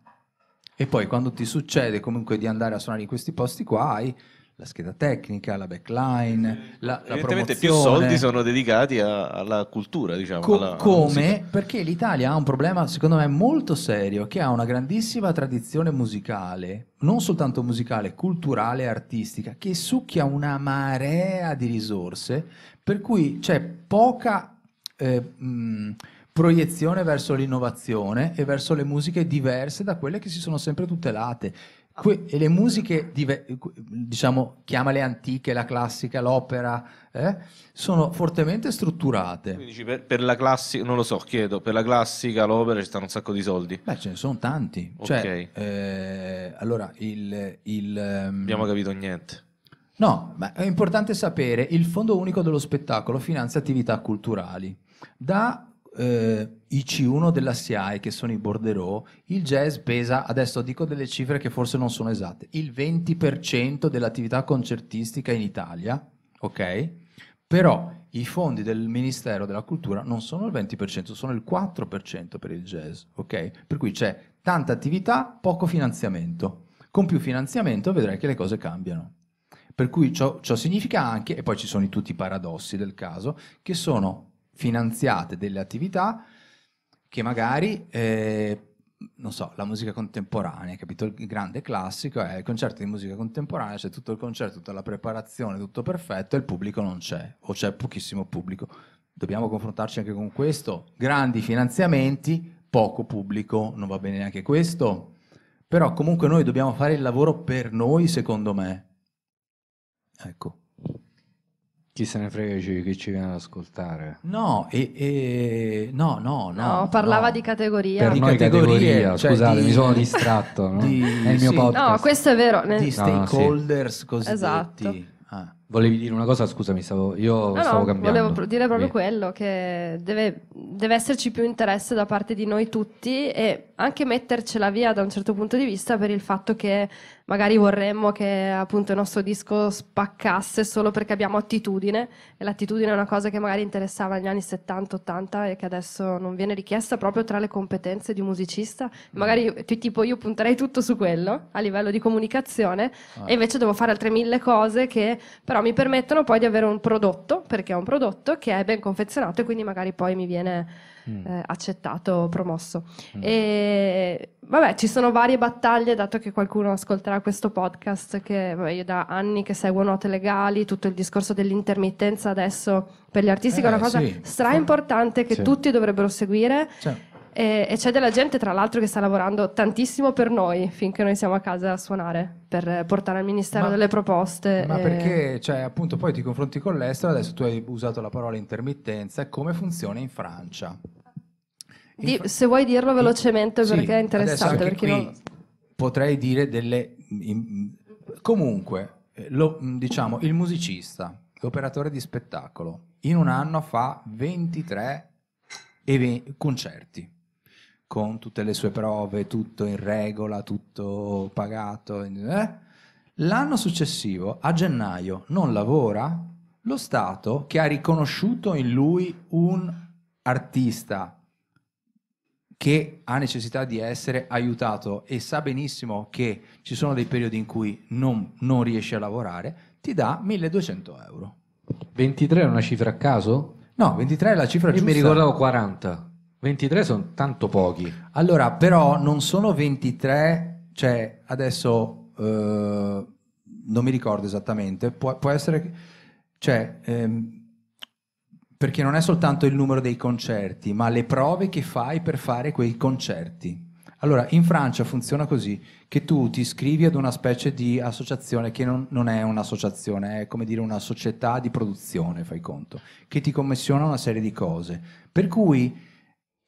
E poi quando ti succede comunque di andare a suonare in questi posti qua, hai la scheda tecnica, la backline, la, la promozione. più soldi sono dedicati a, alla cultura, diciamo. Co- alla, come? Alla perché l'Italia ha un problema, secondo me, molto serio, che ha una grandissima tradizione musicale, non soltanto musicale, culturale e artistica, che succhia una marea di risorse, per cui c'è poca... Eh, mh, proiezione verso l'innovazione e verso le musiche diverse da quelle che si sono sempre tutelate. Que- e le musiche, dive- diciamo, chiamale antiche, la classica, l'opera, eh, sono fortemente strutturate. Quindi dici, per, per, la classica, non lo so, chiedo, per la classica, l'opera ci stanno un sacco di soldi? Beh, ce ne sono tanti. Cioè, ok. Cioè, eh, allora, il... il um... Abbiamo capito niente. No, ma è importante sapere, il Fondo Unico dello Spettacolo finanzia attività culturali, Da eh, i C1 della SIAE, che sono i bordereau, il jazz pesa, adesso dico delle cifre che forse non sono esatte, il 20% dell'attività concertistica in Italia, ok? Però i fondi del Ministero della Cultura non sono il 20%, sono il 4% per il jazz, ok? Per cui c'è tanta attività, poco finanziamento. Con più finanziamento vedrai che le cose cambiano. Per cui ciò, ciò significa anche, e poi ci sono tutti i paradossi del caso, che sono finanziate delle attività che magari, eh, non so, la musica contemporanea, capito? Il grande classico è il concerto di musica contemporanea, c'è tutto il concerto, tutta la preparazione, tutto perfetto e il pubblico non c'è o c'è pochissimo pubblico. Dobbiamo confrontarci anche con questo. Grandi finanziamenti, poco pubblico, non va bene neanche questo. Però comunque noi dobbiamo fare il lavoro per noi, secondo me. Ecco. Chi se ne frega che ci viene ad ascoltare? No, e, e... no, no, no, no. parlava no. di categoria. Per di noi categoria, cioè scusate, di... mi sono distratto. No? Di... È mio sì. podcast. No, questo è vero. Nel... Di stakeholders sì. così. Esatto. Ah. Volevi dire una cosa? Scusami, stavo, io no, stavo cambiando. Volevo pro- dire proprio Via. quello, che deve, deve esserci più interesse da parte di noi tutti e anche mettercela via da un certo punto di vista per il fatto che magari vorremmo che appunto il nostro disco spaccasse solo perché abbiamo attitudine e l'attitudine è una cosa che magari interessava negli anni 70-80 e che adesso non viene richiesta proprio tra le competenze di un musicista. Magari mm. tipo io punterei tutto su quello a livello di comunicazione ah. e invece devo fare altre mille cose che però mi permettono poi di avere un prodotto, perché è un prodotto che è ben confezionato e quindi magari poi mi viene Mm. eh, accettato, promosso. Mm. E vabbè, ci sono varie battaglie, dato che qualcuno ascolterà questo podcast, che vabbè, io da anni che seguo note legali, tutto il discorso dell'intermittenza adesso per gli artisti, eh, che è una eh, cosa sì. stra importante che sì. tutti dovrebbero seguire. Sì. E, e, c'è della gente, tra l'altro, che sta lavorando tantissimo per noi finché noi siamo a casa a suonare per portare al ministero ma, delle proposte. Ma e... Eh. perché, cioè, appunto, poi ti confronti con l'estero. Adesso tu hai usato la parola intermittenza. Come funziona in Francia? Di, se vuoi dirlo velocemente sì, perché è interessante. Perché non... Potrei dire delle... comunque, eh, lo, mm, diciamo, il musicista, l'operatore di spettacolo, in un anno fa 23 ev- concerti con tutte le sue prove, tutto in regola, tutto pagato. Eh? L'anno successivo, a gennaio, non lavora, lo Stato che ha riconosciuto in lui un artista che ha necessità di essere aiutato e sa benissimo che ci sono dei periodi in cui non, non riesce a lavorare, ti dà 1200 euro. 23 è una cifra a caso? No, 23 è la cifra Io giusta. Io mi ricordavo 40. 23 sono tanto pochi. Allora, però non sono 23, cioè adesso eh, non mi ricordo esattamente, può, può essere... Cioè, ehm, perché non è soltanto il numero dei concerti, ma le prove che fai per fare quei concerti. Allora, in Francia funziona così, che tu ti iscrivi ad una specie di associazione che non, non è un'associazione, è come dire una società di produzione, fai conto, che ti commissiona una serie di cose. Per cui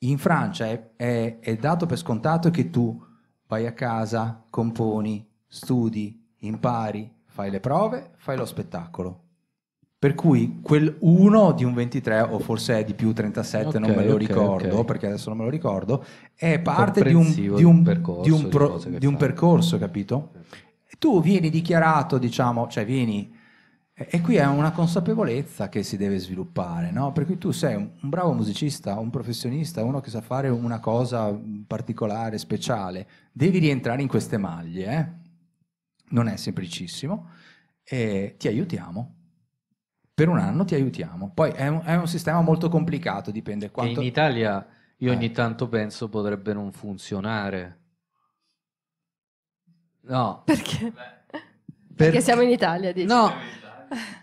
in Francia è, è, è dato per scontato che tu vai a casa, componi, studi, impari, fai le prove, fai lo spettacolo per cui quel 1 di un 23 o forse è di più 37, okay, non me lo okay, ricordo okay. perché adesso non me lo ricordo, è parte di un, di un, percorso, di un, pro, di di un percorso capito? E tu vieni dichiarato, diciamo, cioè vieni... E qui è una consapevolezza che si deve sviluppare, no? Per cui tu sei un, un bravo musicista, un professionista, uno che sa fare una cosa particolare, speciale. Devi rientrare in queste maglie, eh? Non è semplicissimo. E ti aiutiamo per un anno ti aiutiamo. Poi è un, è un sistema molto complicato, dipende quanto... E in Italia io eh. ogni tanto penso potrebbe non funzionare. No. Perché? Perché, perché siamo in Italia, dici? No.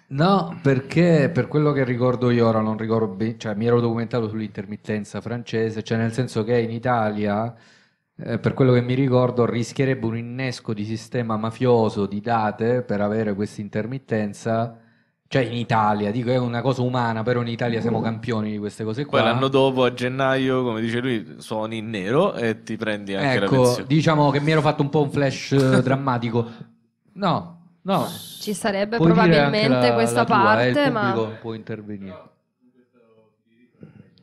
No, perché per quello che ricordo io ora non ricordo bene, cioè mi ero documentato sull'intermittenza francese, cioè nel senso che in Italia, eh, per quello che mi ricordo, rischierebbe un innesco di sistema mafioso di date per avere questa intermittenza cioè in Italia, dico è una cosa umana, però in Italia siamo campioni di queste cose qua. Poi l'anno dopo, a gennaio, come dice lui, suoni in nero e ti prendi anche ecco, la pensione. diciamo che mi ero fatto un po' un flash eh, [laughs] drammatico. No, no. Ci sarebbe Puoi probabilmente la, questa la tua, eh, parte, eh, ma... può intervenire.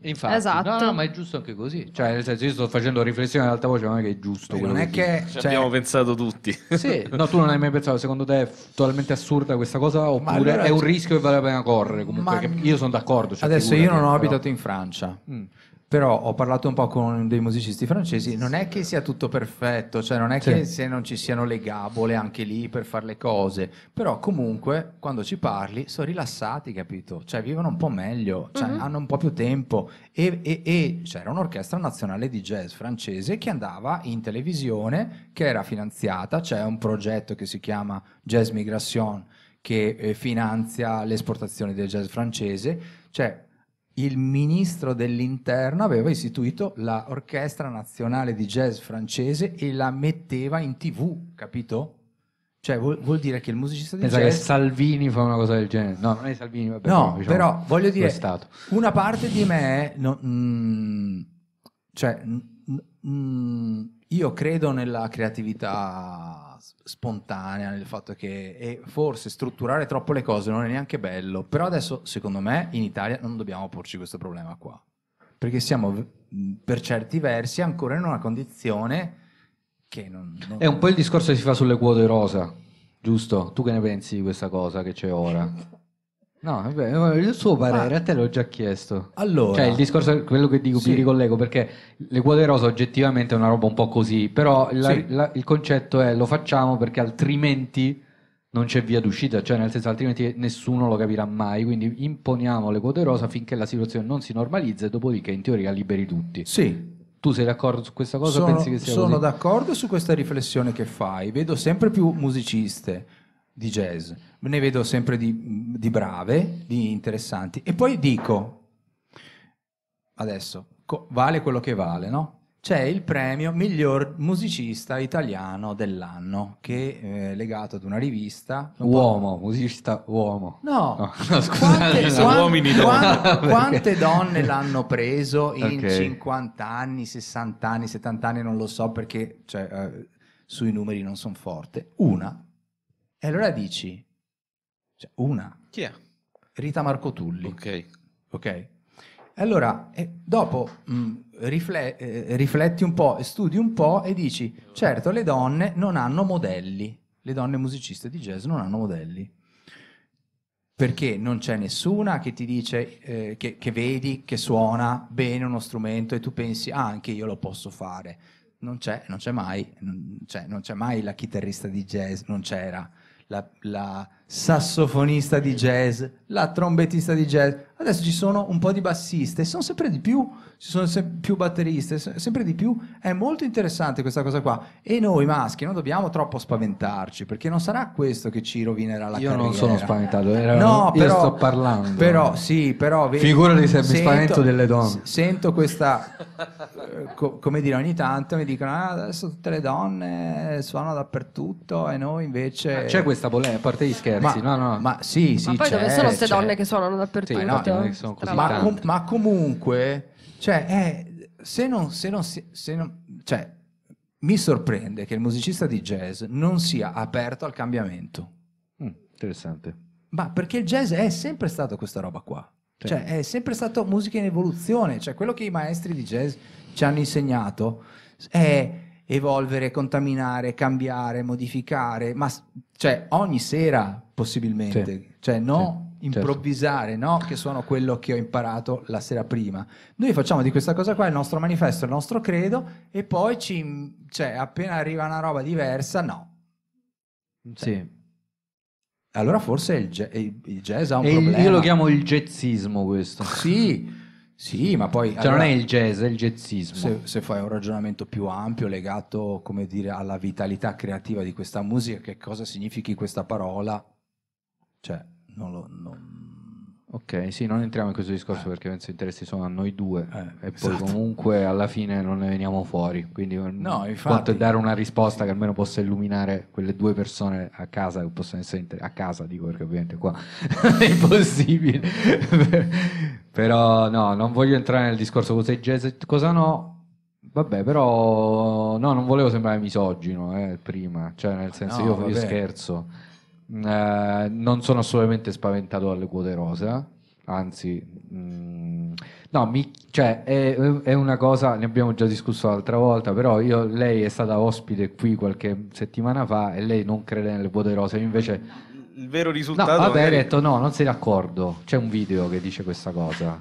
Infatti, esatto. no, no, ma è giusto anche così. Cioè, nel senso, io sto facendo riflessione ad alta voce, ma non è che è giusto. Non è che ci cioè... abbiamo pensato tutti. [laughs] Sì, no, tu non hai mai pensato. Secondo te è totalmente assurda questa cosa? Oppure allora... è un rischio che vale la pena correre? Comunque, ma... io sono d'accordo. Cioè, Adesso io non ho abitato in Francia. Mm però ho parlato un po' con dei musicisti francesi, non è che sia tutto perfetto, cioè non è sì. che se non ci siano le gabole anche lì per fare le cose, però comunque quando ci parli sono rilassati, capito? Cioè vivono un po' meglio, cioè, mm-hmm. hanno un po' più tempo e, e, e c'era un'orchestra nazionale di jazz francese che andava in televisione, che era finanziata, c'è cioè un progetto che si chiama Jazz Migration che eh, finanzia l'esportazione del jazz francese, cioè il ministro dell'interno aveva istituito l'orchestra nazionale di jazz francese e la metteva in tv, capito? Cioè vuol, vuol dire che il musicista di Pensa jazz... che Salvini fa una cosa del genere. No, non è Salvini, vabbè. No, diciamo, però voglio dire, una parte di me... No, mm, cioè, mm, io credo nella creatività spontanea nel fatto che forse strutturare troppo le cose non è neanche bello, però adesso secondo me in Italia non dobbiamo porci questo problema qua, perché siamo per certi versi ancora in una condizione che non... non... È un po' il discorso che si fa sulle quote rosa, giusto? Tu che ne pensi di questa cosa che c'è ora? [laughs] No, vabbè, il suo parere ah. a te l'ho già chiesto. Allora, cioè, il discorso è quello che dico, sì. mi ricollego perché le quote rosa oggettivamente è una roba un po' così, però la, sì. la, il concetto è lo facciamo perché altrimenti non c'è via d'uscita, cioè nel senso altrimenti nessuno lo capirà mai, quindi imponiamo le quote rosa finché la situazione non si normalizza e dopodiché in teoria liberi tutti. Sì. Tu sei d'accordo su questa cosa? Sono, pensi che sia sono così? d'accordo su questa riflessione che fai, vedo sempre più musiciste di jazz, ne vedo sempre di, di brave, di interessanti. E poi dico, adesso, co- vale quello che vale, no? C'è il premio miglior musicista italiano dell'anno, che è eh, legato ad una rivista. Un uomo, musicista uomo. No, no, scusate, quante, quant, uomini quant, donne. Quante donne l'hanno preso in okay. 50 anni, 60 anni, 70 anni, non lo so perché cioè, eh, sui numeri non sono forte. Una e allora dici, cioè, una. Chi è? Rita Marcotulli. Ok. Ok. Allora, dopo mh, mm, rifle- eh, rifletti un po', studi un po' e dici, certo, le donne non hanno modelli, le donne musiciste di jazz non hanno modelli, perché non c'è nessuna che ti dice, eh, che, che, vedi, che suona bene uno strumento e tu pensi, ah, anche io lo posso fare. Non c'è, non c'è mai, non c'è, cioè, non c'è mai la chitarrista di jazz, non c'era la, la sassofonista di jazz, la trombettista di jazz, Adesso ci sono un po' di bassiste, sono sempre di più, ci sono se- più batteriste, se- sempre di più. È molto interessante questa cosa qua. E noi maschi non dobbiamo troppo spaventarci, perché non sarà questo che ci rovinerà la io carriera. Io non sono spaventato, era, no, io però, sto parlando. Però sì, però... Vedi, Figurati se mi spavento delle donne. Sento questa... Eh, co- come dire, ogni tanto mi dicono ah, adesso tutte le donne suonano dappertutto e noi invece... Ma ah, c'è questa polemica, a parte gli scherzi, ma, no, no. Ma sì, sì, Ma poi c'è, dove sono queste donne che suonano dappertutto? Sì, no, Esatto. non è che sono così ma, com- ma comunque, cioè, eh, se non, se non, si- se non cioè, mi sorprende che il musicista di jazz non sia aperto al cambiamento. Mm, interessante. Ma perché il jazz è sempre stato questa roba qua. Sì. Cioè, è sempre stato musica in evoluzione. Cioè, quello che i maestri di jazz ci hanno insegnato è evolvere, contaminare, cambiare, modificare, ma cioè, ogni sera possibilmente. Sì. Cioè, no, sì Certo. improvvisare, certo. no? che sono quello che ho imparato la sera prima. Noi facciamo di questa cosa qua il nostro manifesto, il nostro credo e poi ci, cioè, appena arriva una roba diversa, no. Cioè, sì. Allora forse il, ge- il jazz ha un e problema. Io lo chiamo il jazzismo questo. Sì. Sì, ma poi... Cioè allora, non è il jazz, è il jazzismo. Se, se, fai un ragionamento più ampio legato, come dire, alla vitalità creativa di questa musica, che cosa significhi questa parola? Cioè, non lo... Non... Ok, sì, non entriamo in questo discorso eh. perché penso gli interessi sono a noi due eh, e esatto. poi comunque alla fine non ne veniamo fuori, quindi no, infatti, è dare una risposta che almeno possa illuminare quelle due persone a casa che possono essere inter- a casa, dico perché ovviamente qua [laughs] è impossibile. [laughs] però no, non voglio entrare nel discorso cosa è jazz e cosa no, Vabbè, però no, non volevo sembrare misogino eh, prima, cioè nel ah, senso no, io, io scherzo. Eh, non sono assolutamente spaventato dalle quote rosa, anzi, mh, mm, no, mi, cioè, è, è, una cosa, ne abbiamo già discusso l'altra volta, però io, lei è stata ospite qui qualche settimana fa e lei non crede nelle quote rosa, invece... Il vero risultato... No, vabbè, è... detto no, non sei d'accordo, c'è un video che dice questa cosa.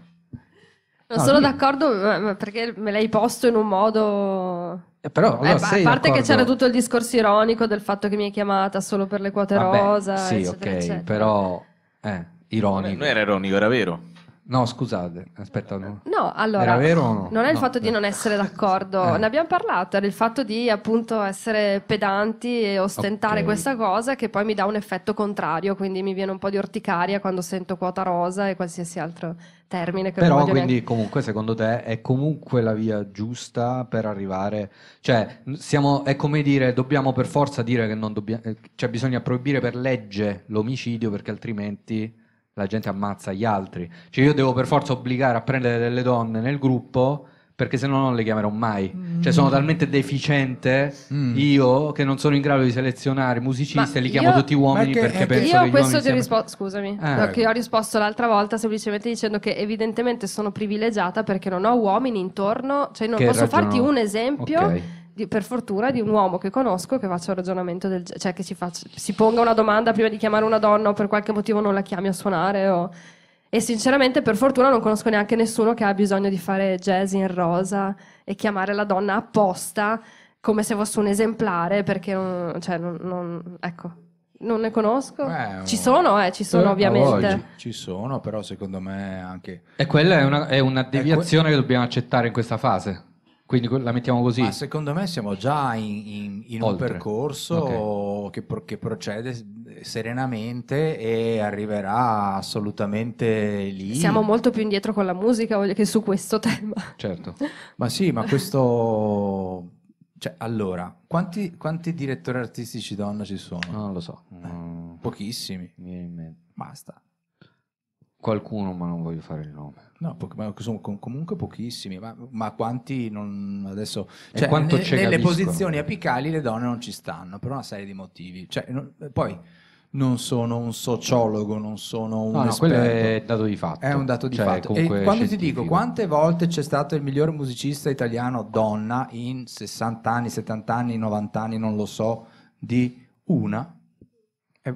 Non no, sono io... d'accordo perché me l'hai posto in un modo eh, però, eh, allora, eh, a parte che c'era tutto il discorso ironico del fatto che mi hai chiamata solo per le quote Vabbè, rosa. Sì, eccetera, ok, eccetera. però eh, ironico. Non era ironico, era vero. No, scusate, aspetta. No, no allora, no? non è il no, fatto di non essere d'accordo, eh. ne abbiamo parlato, era il fatto di appunto essere pedanti e ostentare okay. questa cosa che poi mi dà un effetto contrario, quindi mi viene un po' di orticaria quando sento quota rosa e qualsiasi altro termine che Però quindi neanche... comunque secondo te è comunque la via giusta per arrivare, cioè siamo, è come dire dobbiamo per forza dire che non dobbiamo, eh, cioè bisogna proibire per legge l'omicidio perché altrimenti la gente ammazza gli altri. Cioè io devo per forza obbligare a prendere delle donne nel gruppo perché se no non le chiamerò mai. Mm. Cioè sono talmente deficiente mm. io che non sono in grado di selezionare musicisti e li chiamo io, tutti uomini perché, perché penso io che Io questo ti ho scusami, eh. che ho risposto l'altra volta semplicemente dicendo che evidentemente sono privilegiata perché non ho uomini intorno, cioè non che posso ragionano. farti un esempio. Okay di, per fortuna, di un uomo che conosco che faccia un ragionamento del cioè che faccia, si ponga una domanda prima di chiamare una donna o per qualche motivo non la chiami a suonare. O... E sinceramente, per fortuna, non conosco neanche nessuno che ha bisogno di fare jazz in rosa e chiamare la donna apposta come se fosse un esemplare, perché non, cioè, non, non ecco. Non ne conosco. Eh, ci sono, eh, ci sono ovviamente. Oggi. Ci sono, però secondo me anche... E quella è una, è una deviazione è que... che dobbiamo accettare in questa fase. Quindi la mettiamo così. Ma secondo me siamo già in, in, in un percorso okay. che, pro, che, procede serenamente e arriverà assolutamente lì. Siamo molto più indietro con la musica che su questo tema. Certo. [laughs] ma sì, ma questo... Cioè, allora, quanti, quanti, direttori artistici donna ci sono? Non lo so. Eh, Pochissimi. Basta qualcuno, ma non voglio fare il nome. No, sono comunque pochissimi, ma, ma quanti non adesso... Cioè, quanto ne, nelle posizioni apicali le donne non ci stanno, per una serie di motivi. Cioè, poi non sono un sociologo, non sono un... No, no quello è dato di fatto. È un dato di cioè, fatto. E quando ti dico quante volte c'è stato il miglior musicista italiano donna in 60 anni, 70 anni, 90 anni, non lo so, di una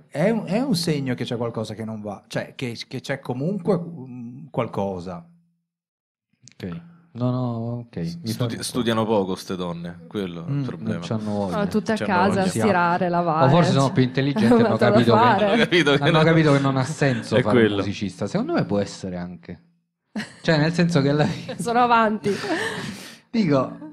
è un, è un, segno che c'è qualcosa che non va, cioè che, che c'è comunque mm, qualcosa. Ok. No, no, ok. Studi- studiano poco queste donne, quello mm, è il mm, problema. No, tutte a casa voglia. a stirare, lavare. O forse sono più intelligenti [laughs] hanno, capito che, hanno capito che, hanno capito che non ha senso [laughs] è fare quello. musicista. Secondo me può essere anche. Cioè, nel senso che la... sono avanti. [laughs] Dico,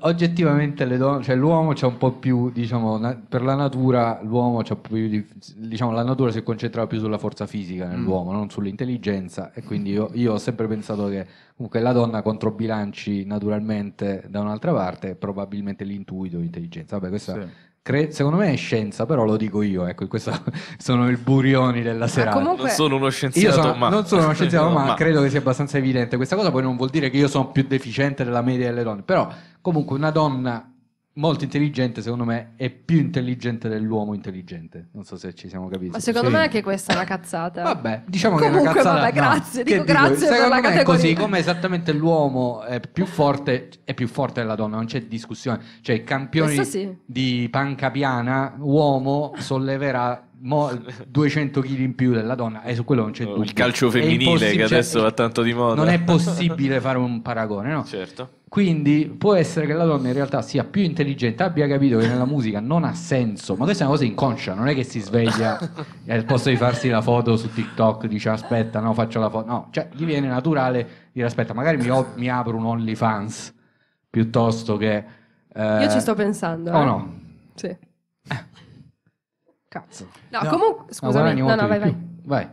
oggettivamente le donne, cioè l'uomo c'è un po' più, diciamo, na- per la natura l'uomo c'è più, di, diciamo, la natura si concentrava più sulla forza fisica nell'uomo, mm. non sull'intelligenza e quindi io, io, ho sempre pensato che comunque la donna controbilanci naturalmente da un'altra parte probabilmente l'intuito, l'intelligenza. Vabbè, questa sì Cre- secondo me è scienza, però lo dico io, ecco, questi [laughs] sono il burioni della ah, serata. Comunque... Non sono uno scienziato, sono, ma... Non sono uno scienziato, [laughs] ma, credo che sia abbastanza evidente. Questa cosa poi non vuol dire che io sono più deficiente della media delle donne, però comunque una donna molto intelligente, secondo me, è più intelligente dell'uomo intelligente. Non so se ci siamo capiti. Ma secondo sì. me che questa è una cazzata. Vabbè, diciamo Comunque, che è una cazzata. Vabbè, grazie, no. dico che grazie dico, per la me categoria. Così come esattamente l'uomo è più forte è più forte della donna, non c'è discussione. Cioè, campioni sì. di panca piana, uomo solleverà 200 kg in più della donna e eh, su quello non c'è dubbio. Il calcio femminile che adesso va tanto di moda. Non è possibile fare un paragone, no? Certo. Quindi può essere che la donna in realtà sia più intelligente, abbia capito che nella musica non ha senso, ma questa è una cosa inconscia, non è che si sveglia e [laughs] al posto di farsi la foto su TikTok dice aspetta, no, faccio la foto, no, cioè gli viene naturale dire aspetta, magari mi, mi apro un OnlyFans piuttosto che... Eh... Io ci sto pensando. Oh eh. no? Sì. Eh. Cazzo. No, no. comunque... Scusami, no, no, no vai, vai. vai.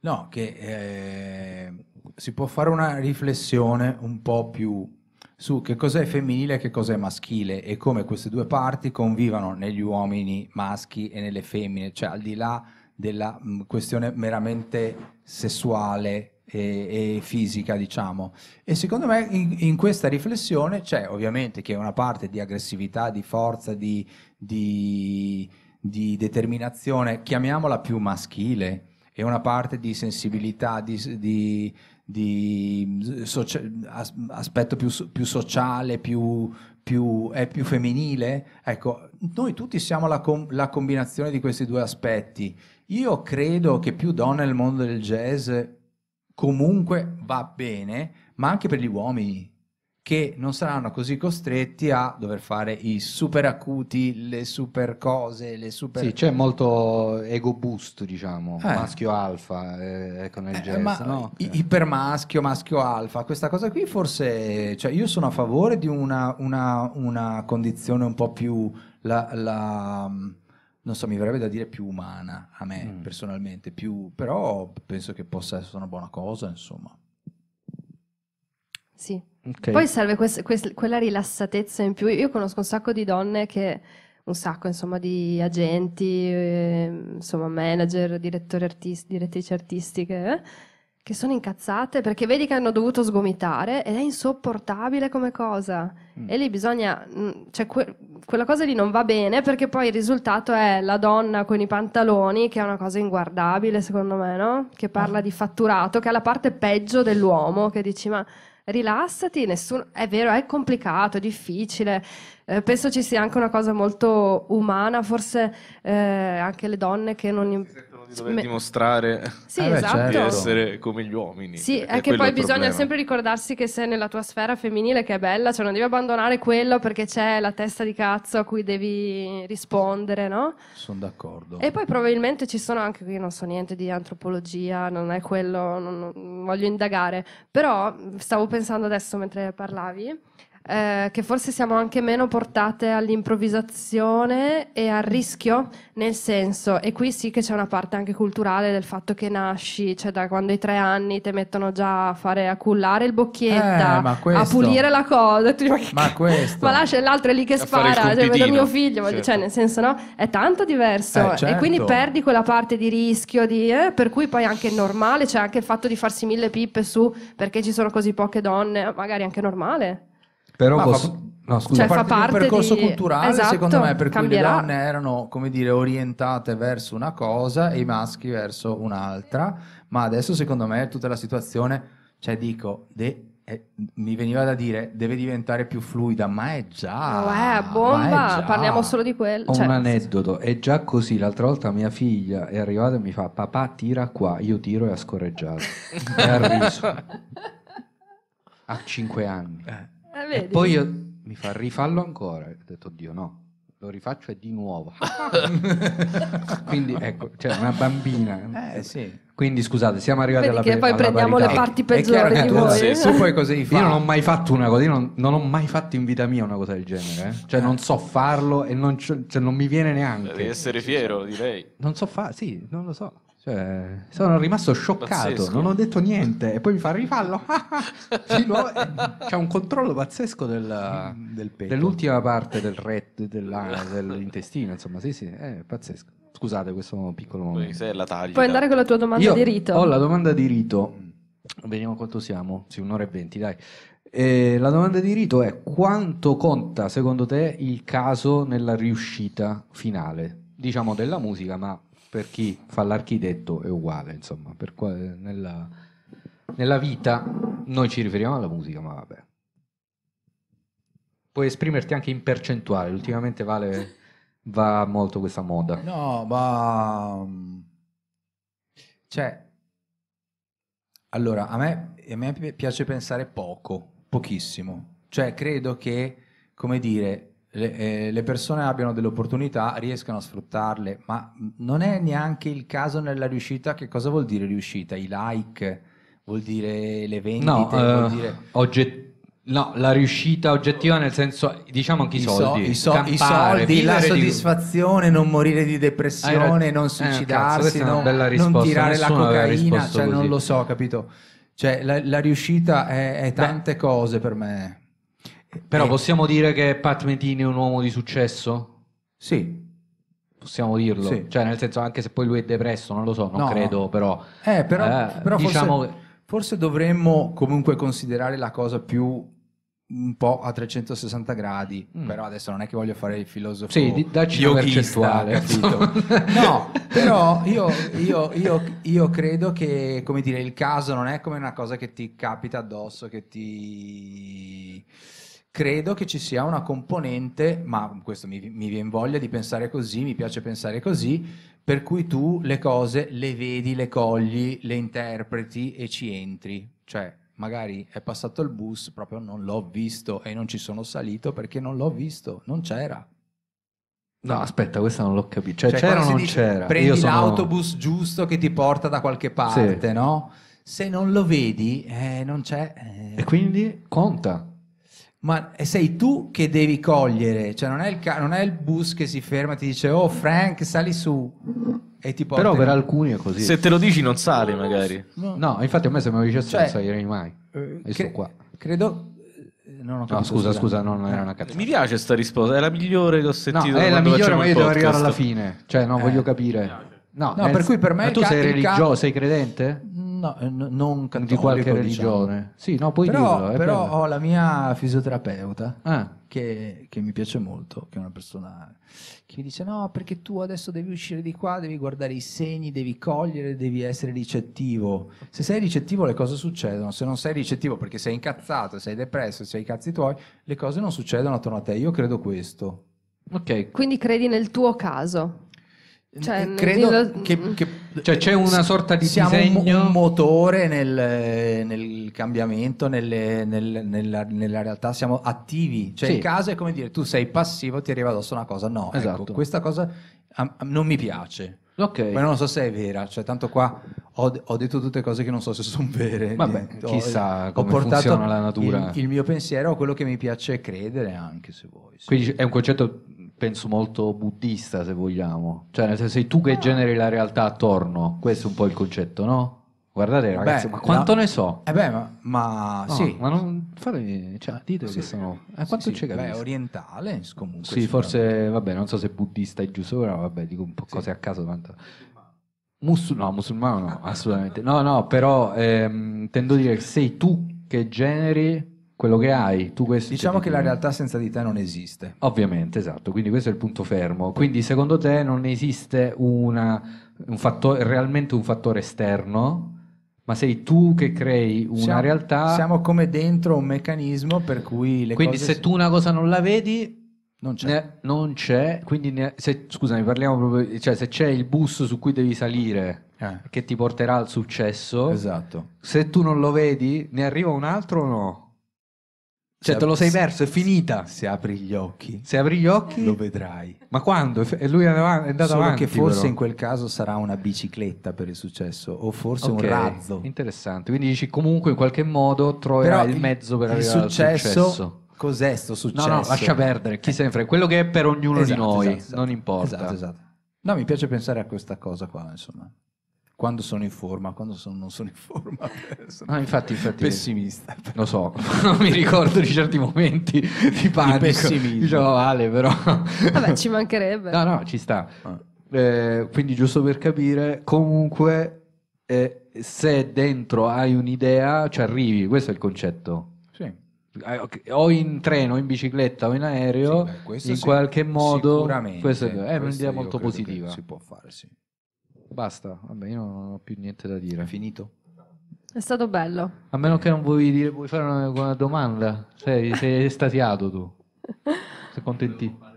No, che eh, si può fare una riflessione un po' più su che cos'è femminile e che cos'è maschile e come queste due parti convivano negli uomini maschi e nelle femmine, cioè al di là della mm, questione meramente sessuale e, e, fisica, diciamo. E secondo me in, in, questa riflessione c'è ovviamente che una parte di aggressività, di forza, di, di, di determinazione, chiamiamola più maschile, è una parte di sensibilità, di, di di mm, socia- aspetto più, più sociale, più, più, è più femminile. Ecco, noi tutti siamo la, com- la, combinazione di questi due aspetti. Io credo che più donne nel mondo del jazz comunque va bene, ma anche per gli uomini che non saranno così costretti a dover fare i super acuti, le super cose, le super... Sì, c'è molto ego boost, diciamo, eh. maschio alfa, eh, con ecco, il eh, jazz, ma no? I- ipermaschio, maschio alfa, questa cosa qui forse... Cioè io sono a favore di una, una, una condizione un po' più... La, la, non so, mi verrebbe da dire più umana a me mm. personalmente, più, però penso che possa essere una buona cosa, insomma. Sì, Okay. Poi serve quest, quest, quella rilassatezza in più. Io conosco un sacco di donne che, un sacco insomma di agenti, eh, insomma manager, artist, direttrici artistiche, eh, che sono incazzate perché vedi che hanno dovuto sgomitare ed è insopportabile come cosa. Mm. E lì bisogna, mm, cioè que, quella cosa lì non va bene perché poi il risultato è la donna con i pantaloni, che è una cosa inguardabile secondo me, no? Che parla ah. di fatturato, che è la parte peggio dell'uomo, che dici ma rilassati, nessuno... è vero, è complicato, è difficile, eh, penso ci sia anche una cosa molto umana, forse eh, anche le donne che non di dover Me... dimostrare sì, eh, esatto. di certo. essere come gli uomini. Sì, è che poi è bisogna problema. sempre ricordarsi che se nella tua sfera femminile che è bella, cioè non devi abbandonare quello perché c'è la testa di cazzo a cui devi rispondere, no? Sono d'accordo. E poi probabilmente ci sono anche qui, non so niente di antropologia, non è quello, non, non voglio indagare, però stavo pensando adesso mentre parlavi eh, che forse siamo anche meno portate all'improvvisazione e al rischio, nel senso, e qui sì che c'è una parte anche culturale del fatto che nasci, cioè da quando hai tre anni ti mettono già a fare a cullare il bocchietta, eh, a pulire la cosa, tu, ma, ma, [laughs] ma lascia l'altro è lì che a spara, cioè, vedo mio figlio, cioè, certo. cioè nel senso no, è tanto diverso eh, certo. e quindi certo. perdi quella parte di rischio, di, eh, per cui poi anche è normale, c'è cioè anche il fatto di farsi mille pippe su perché ci sono così poche donne, magari anche normale. Però Ma posso... fa... No, scusa, cioè, parte cioè, fa parte di un percorso di... culturale, esatto, secondo me, per cambierà. cui le donne erano, come dire, orientate verso una cosa e i maschi verso un'altra, ma adesso secondo me tutta la situazione, cioè dico, de... Eh, mi veniva da dire deve diventare più fluida, ma è già. Oh, eh, bomba, è già. parliamo solo di quello. cioè, un aneddoto, è già così. L'altra volta mia figlia è arrivata e mi fa: Papà, tira qua. Io tiro e ha scorreggiato. [laughs] e ha riso. A 5 anni. Eh. Ah, e poi io, mi fa rifallo ancora. Ho detto, Dio, no. Lo rifaccio e di nuovo. [laughs] Quindi ecco, cioè una bambina. Eh, sì. Quindi scusate, siamo arrivati Perché alla Perché poi prendiamo le parti peggiori di voi. Sì, tu poi cosa Io non ho mai fatto una cosa, io non, non ho mai fatto in vita mia una cosa del genere. Eh? Cioè non so farlo e non, cioè, non mi viene neanche. Devi essere fiero, direi. Non so fare, sì, non lo so. Cioè, sono rimasto scioccato, pazzesco. non ho detto niente e poi mi fa rifallo. [laughs] C'è un controllo pazzesco del, del dell'ultima parte del ret, dell'intestino, insomma, sì, sì, è pazzesco. Scusate questo piccolo momento. Puoi andare con la tua domanda Io di rito. Ho la domanda di rito. Vediamo quanto siamo. Sì, un'ora e venti, dai. E la domanda di rito è quanto conta secondo te il caso nella riuscita finale? Diciamo della musica, ma per chi fa l'architetto è uguale, insomma, quale, nella, nella vita noi ci riferiamo alla musica, ma vabbè. Puoi esprimerti anche in percentuale, ultimamente vale, va molto questa moda. No, ma... Cioè, allora, a me, a me piace pensare poco, pochissimo. Cioè, credo che, come dire, le, eh, le, persone abbiano delle opportunità, riescano a sfruttarle, ma non è neanche il caso nella riuscita. Che cosa vuol dire riuscita? I like, vuol dire le vendite, no, vuol eh, dire... Ogget- No, la riuscita oggettiva nel senso, diciamo anche i, i soldi, so, campare, i, soldi, la soddisfazione, di... non morire di eh, depressione, non suicidarsi, eh, cazzo, non, non, tirare Nessuno la cocaina, cioè, non lo so, capito? Cioè, la, la riuscita è, è tante Beh. cose per me. Però eh. possiamo dire che Pat Metini è un uomo di successo? Sì. Possiamo dirlo? Sì. Cioè, nel senso, anche se poi lui è depresso, non lo so, non no. credo, però... Eh, però, eh, però diciamo... forse, forse dovremmo comunque considerare la cosa più un po' a 360 gradi, mm. però adesso non è che voglio fare il filosofo sì, dacci una percentuale, [laughs] no, però io, io, io, io, credo che, come dire, il caso non è come una cosa che ti capita addosso, che ti credo che ci sia una componente, ma questo mi, mi viene voglia di pensare così, mi piace pensare così, per cui tu le cose le vedi, le cogli, le interpreti e ci entri. Cioè, magari è passato il bus, proprio non l'ho visto e non ci sono salito perché non l'ho visto, non c'era. No, aspetta, questa non l'ho capito. Cioè, cioè c'era o non dice, c'era? Prendi sono... l'autobus giusto che ti porta da qualche parte, sì. no? Se non lo vedi, eh, non c'è. Eh... E quindi conta ma sei tu che devi cogliere, cioè non è, il, ca- non è il bus che si ferma e ti dice oh Frank sali su e ti porta. Però per alcuni è così. Se te lo dici non sali magari. No, no infatti a me se me lo cioè, non salirei mai. Eh, e cre- qua. Credo... Eh, non ho capito, no, scusa, scusa, no, non era una cazzata. Mi piace questa risposta, è la migliore che ho sentito. No, è la migliore, ma io devo arrivare alla fine. Cioè, no, eh. voglio capire. No, no per cui per me... Ma tu ca- sei religioso, ca- sei credente? No, eh, non cattolico, di qualche diciamo. religione. Sì, no, puoi però, dirlo. Però per... ho la mia fisioterapeuta ah. che, che, mi piace molto, che è una persona che mi dice no, perché tu adesso devi uscire di qua, devi guardare i segni, devi cogliere, devi essere ricettivo. Se sei ricettivo le cose succedono, se non sei ricettivo perché sei incazzato, sei depresso, sei i cazzi tuoi, le cose non succedono attorno a te. Io credo questo. Ok. Quindi credi nel tuo caso? Cioè, eh, credo dillo... che, mm. che cioè, c'è una sorta di siamo disegno... un, motore nel, eh, nel cambiamento, nelle, nel, nella, nella, realtà siamo attivi. Cioè, sì. il caso è come dire: tu sei passivo, ti arriva addosso una cosa. No, ecco, esatto. ecco, questa cosa a, a, non mi piace. Okay. Ma non so se è vera, cioè tanto qua ho, ho detto tutte cose che non so se sono vere. Vabbè, niente. chissà ho, come funziona la natura. Il, il, mio pensiero a quello che mi piace credere anche se vuoi. Sì. Quindi è un concetto penso molto buddista se vogliamo, cioè nel senso sei tu che ah. generi la realtà attorno, questo è un po' il concetto, no? Guardate ragazzi, beh, ma quanto no. ne so? Eh beh, ma, ma no, sì. Ma non fatemi, cioè, dite sì, che sono... Eh, quanto sì, c'è sì, Beh, orientale comunque. Sì, forse, vabbè, non so se buddista è giusto, però vabbè, dico un po' cose a caso. Tanto... Musul- no, musulmano no, assolutamente. No, no, però ehm, tendo a dire che sei tu che generi quello che hai, tu questo... Diciamo che la realtà senza di te non esiste. Ovviamente, esatto, quindi questo è il punto fermo. Quindi secondo te non esiste una, un fattore, realmente un fattore esterno? ma sei tu che crei una siamo, realtà. Siamo come dentro un meccanismo per cui le Quindi se tu una cosa non la vedi, non c'è. Ne, non c'è quindi ne, se, scusami, parliamo proprio, cioè se c'è il bus su cui devi salire eh. che ti porterà al successo, esatto. se tu non lo vedi, ne arriva un altro o no? Cioè, te lo sei perso, è finita. Se apri gli occhi, se apri gli occhi, lo vedrai. Ma quando? E lui è andato Solo avanti. che forse però. in quel caso sarà una bicicletta per il successo, o forse okay. un razzo. Interessante. Quindi dici, comunque, in qualche modo troverai però il mezzo per il arrivare successo, al successo. Cos'è sto successo? No, no, lascia perdere, chi se ne frega. Quello che è per ognuno esatto, di noi, esatto, non importa. Esatto, esatto. No, mi piace pensare a questa cosa qua, insomma quando sono in forma, quando sono, non sono in forma. Sono [laughs] ah, infatti, infatti, pessimista. Lo so, [laughs] non mi ricordo di certi momenti di panico. Di Dicevo, vale, però. Vabbè, ci mancherebbe. No, no, ci sta. Ah. Eh, quindi, giusto per capire, comunque, eh, se dentro hai un'idea, ci cioè arrivi. Questo è il concetto. Ah, o in treno, o in bicicletta, o in aereo, sì, beh, in sì, qualche modo, questo, eh, questo è un'idea molto positiva. Si può fare, sì. Basta, vabbè, io non ho più niente da dire. È finito. È stato bello. A meno che non vuoi, dire, vuoi fare una, una domanda. Sei, sei estasiato tu. Sei contentissimo.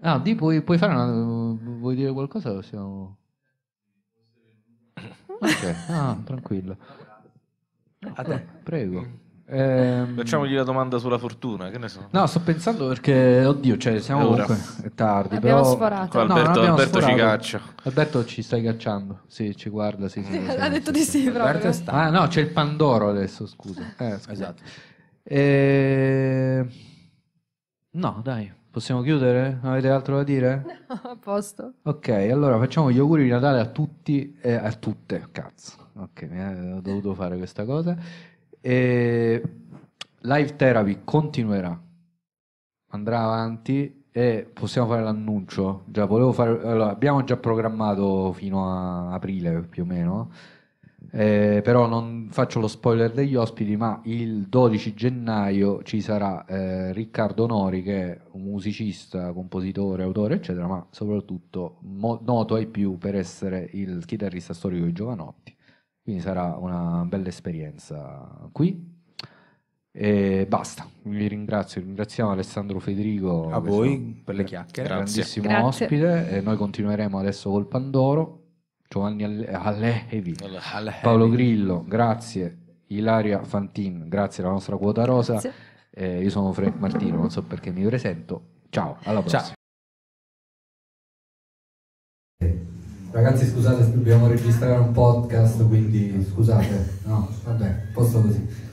Ah, di, puoi, puoi fare una... Vuoi dire qualcosa? Possiamo... Ok, ah, tranquillo. Ah, prego. Ehm... Facciamogli la domanda sulla fortuna, che ne so. No, sto pensando perché, oddio, cioè, siamo allora. comunque, è tardi. Abbiamo però... sforato. Qua Alberto, no, Alberto sforato. ci caccia. Alberto ci stai cacciando, sì, ci guarda, sì. sì, ha sì, detto di sì, proprio. Alberto è Ah no, c'è il Pandoro adesso, scusa. Eh, scusa. Esatto. E... Ehm, no, dai, possiamo chiudere? Non avete altro da dire? [laughs] No, a posto. Ok, allora facciamo gli auguri di Natale a tutti e a tutte, cazzo. Ok, mi eh, ho dovuto fare questa cosa. E live Therapy continuerà, andrà avanti e possiamo fare l'annuncio. Già volevo fare, allora, abbiamo già programmato fino a aprile più o meno. Eh, però non faccio lo spoiler degli ospiti, ma il 12 gennaio ci sarà eh, Riccardo Nori, che è un musicista, compositore, autore, eccetera, ma soprattutto mo- noto ai più per essere il chitarrista storico di Giovanotti. Quindi sarà una bella esperienza qui. E basta, vi ringrazio, ringraziamo Alessandro Federico a voi per le chiacchiere, Grazie. grandissimo Grazie. ospite e noi continueremo adesso col Pandoro. Giovanni Allevi, Paolo Grillo, grazie, Ilaria Fantin, grazie alla nostra quota rosa. Eh, io sono Frank Martino, non so perché mi presento. Ciao, alla prossima. Ciao. Ragazzi scusate, dobbiamo registrare un podcast, quindi scusate. No, vabbè, posto così.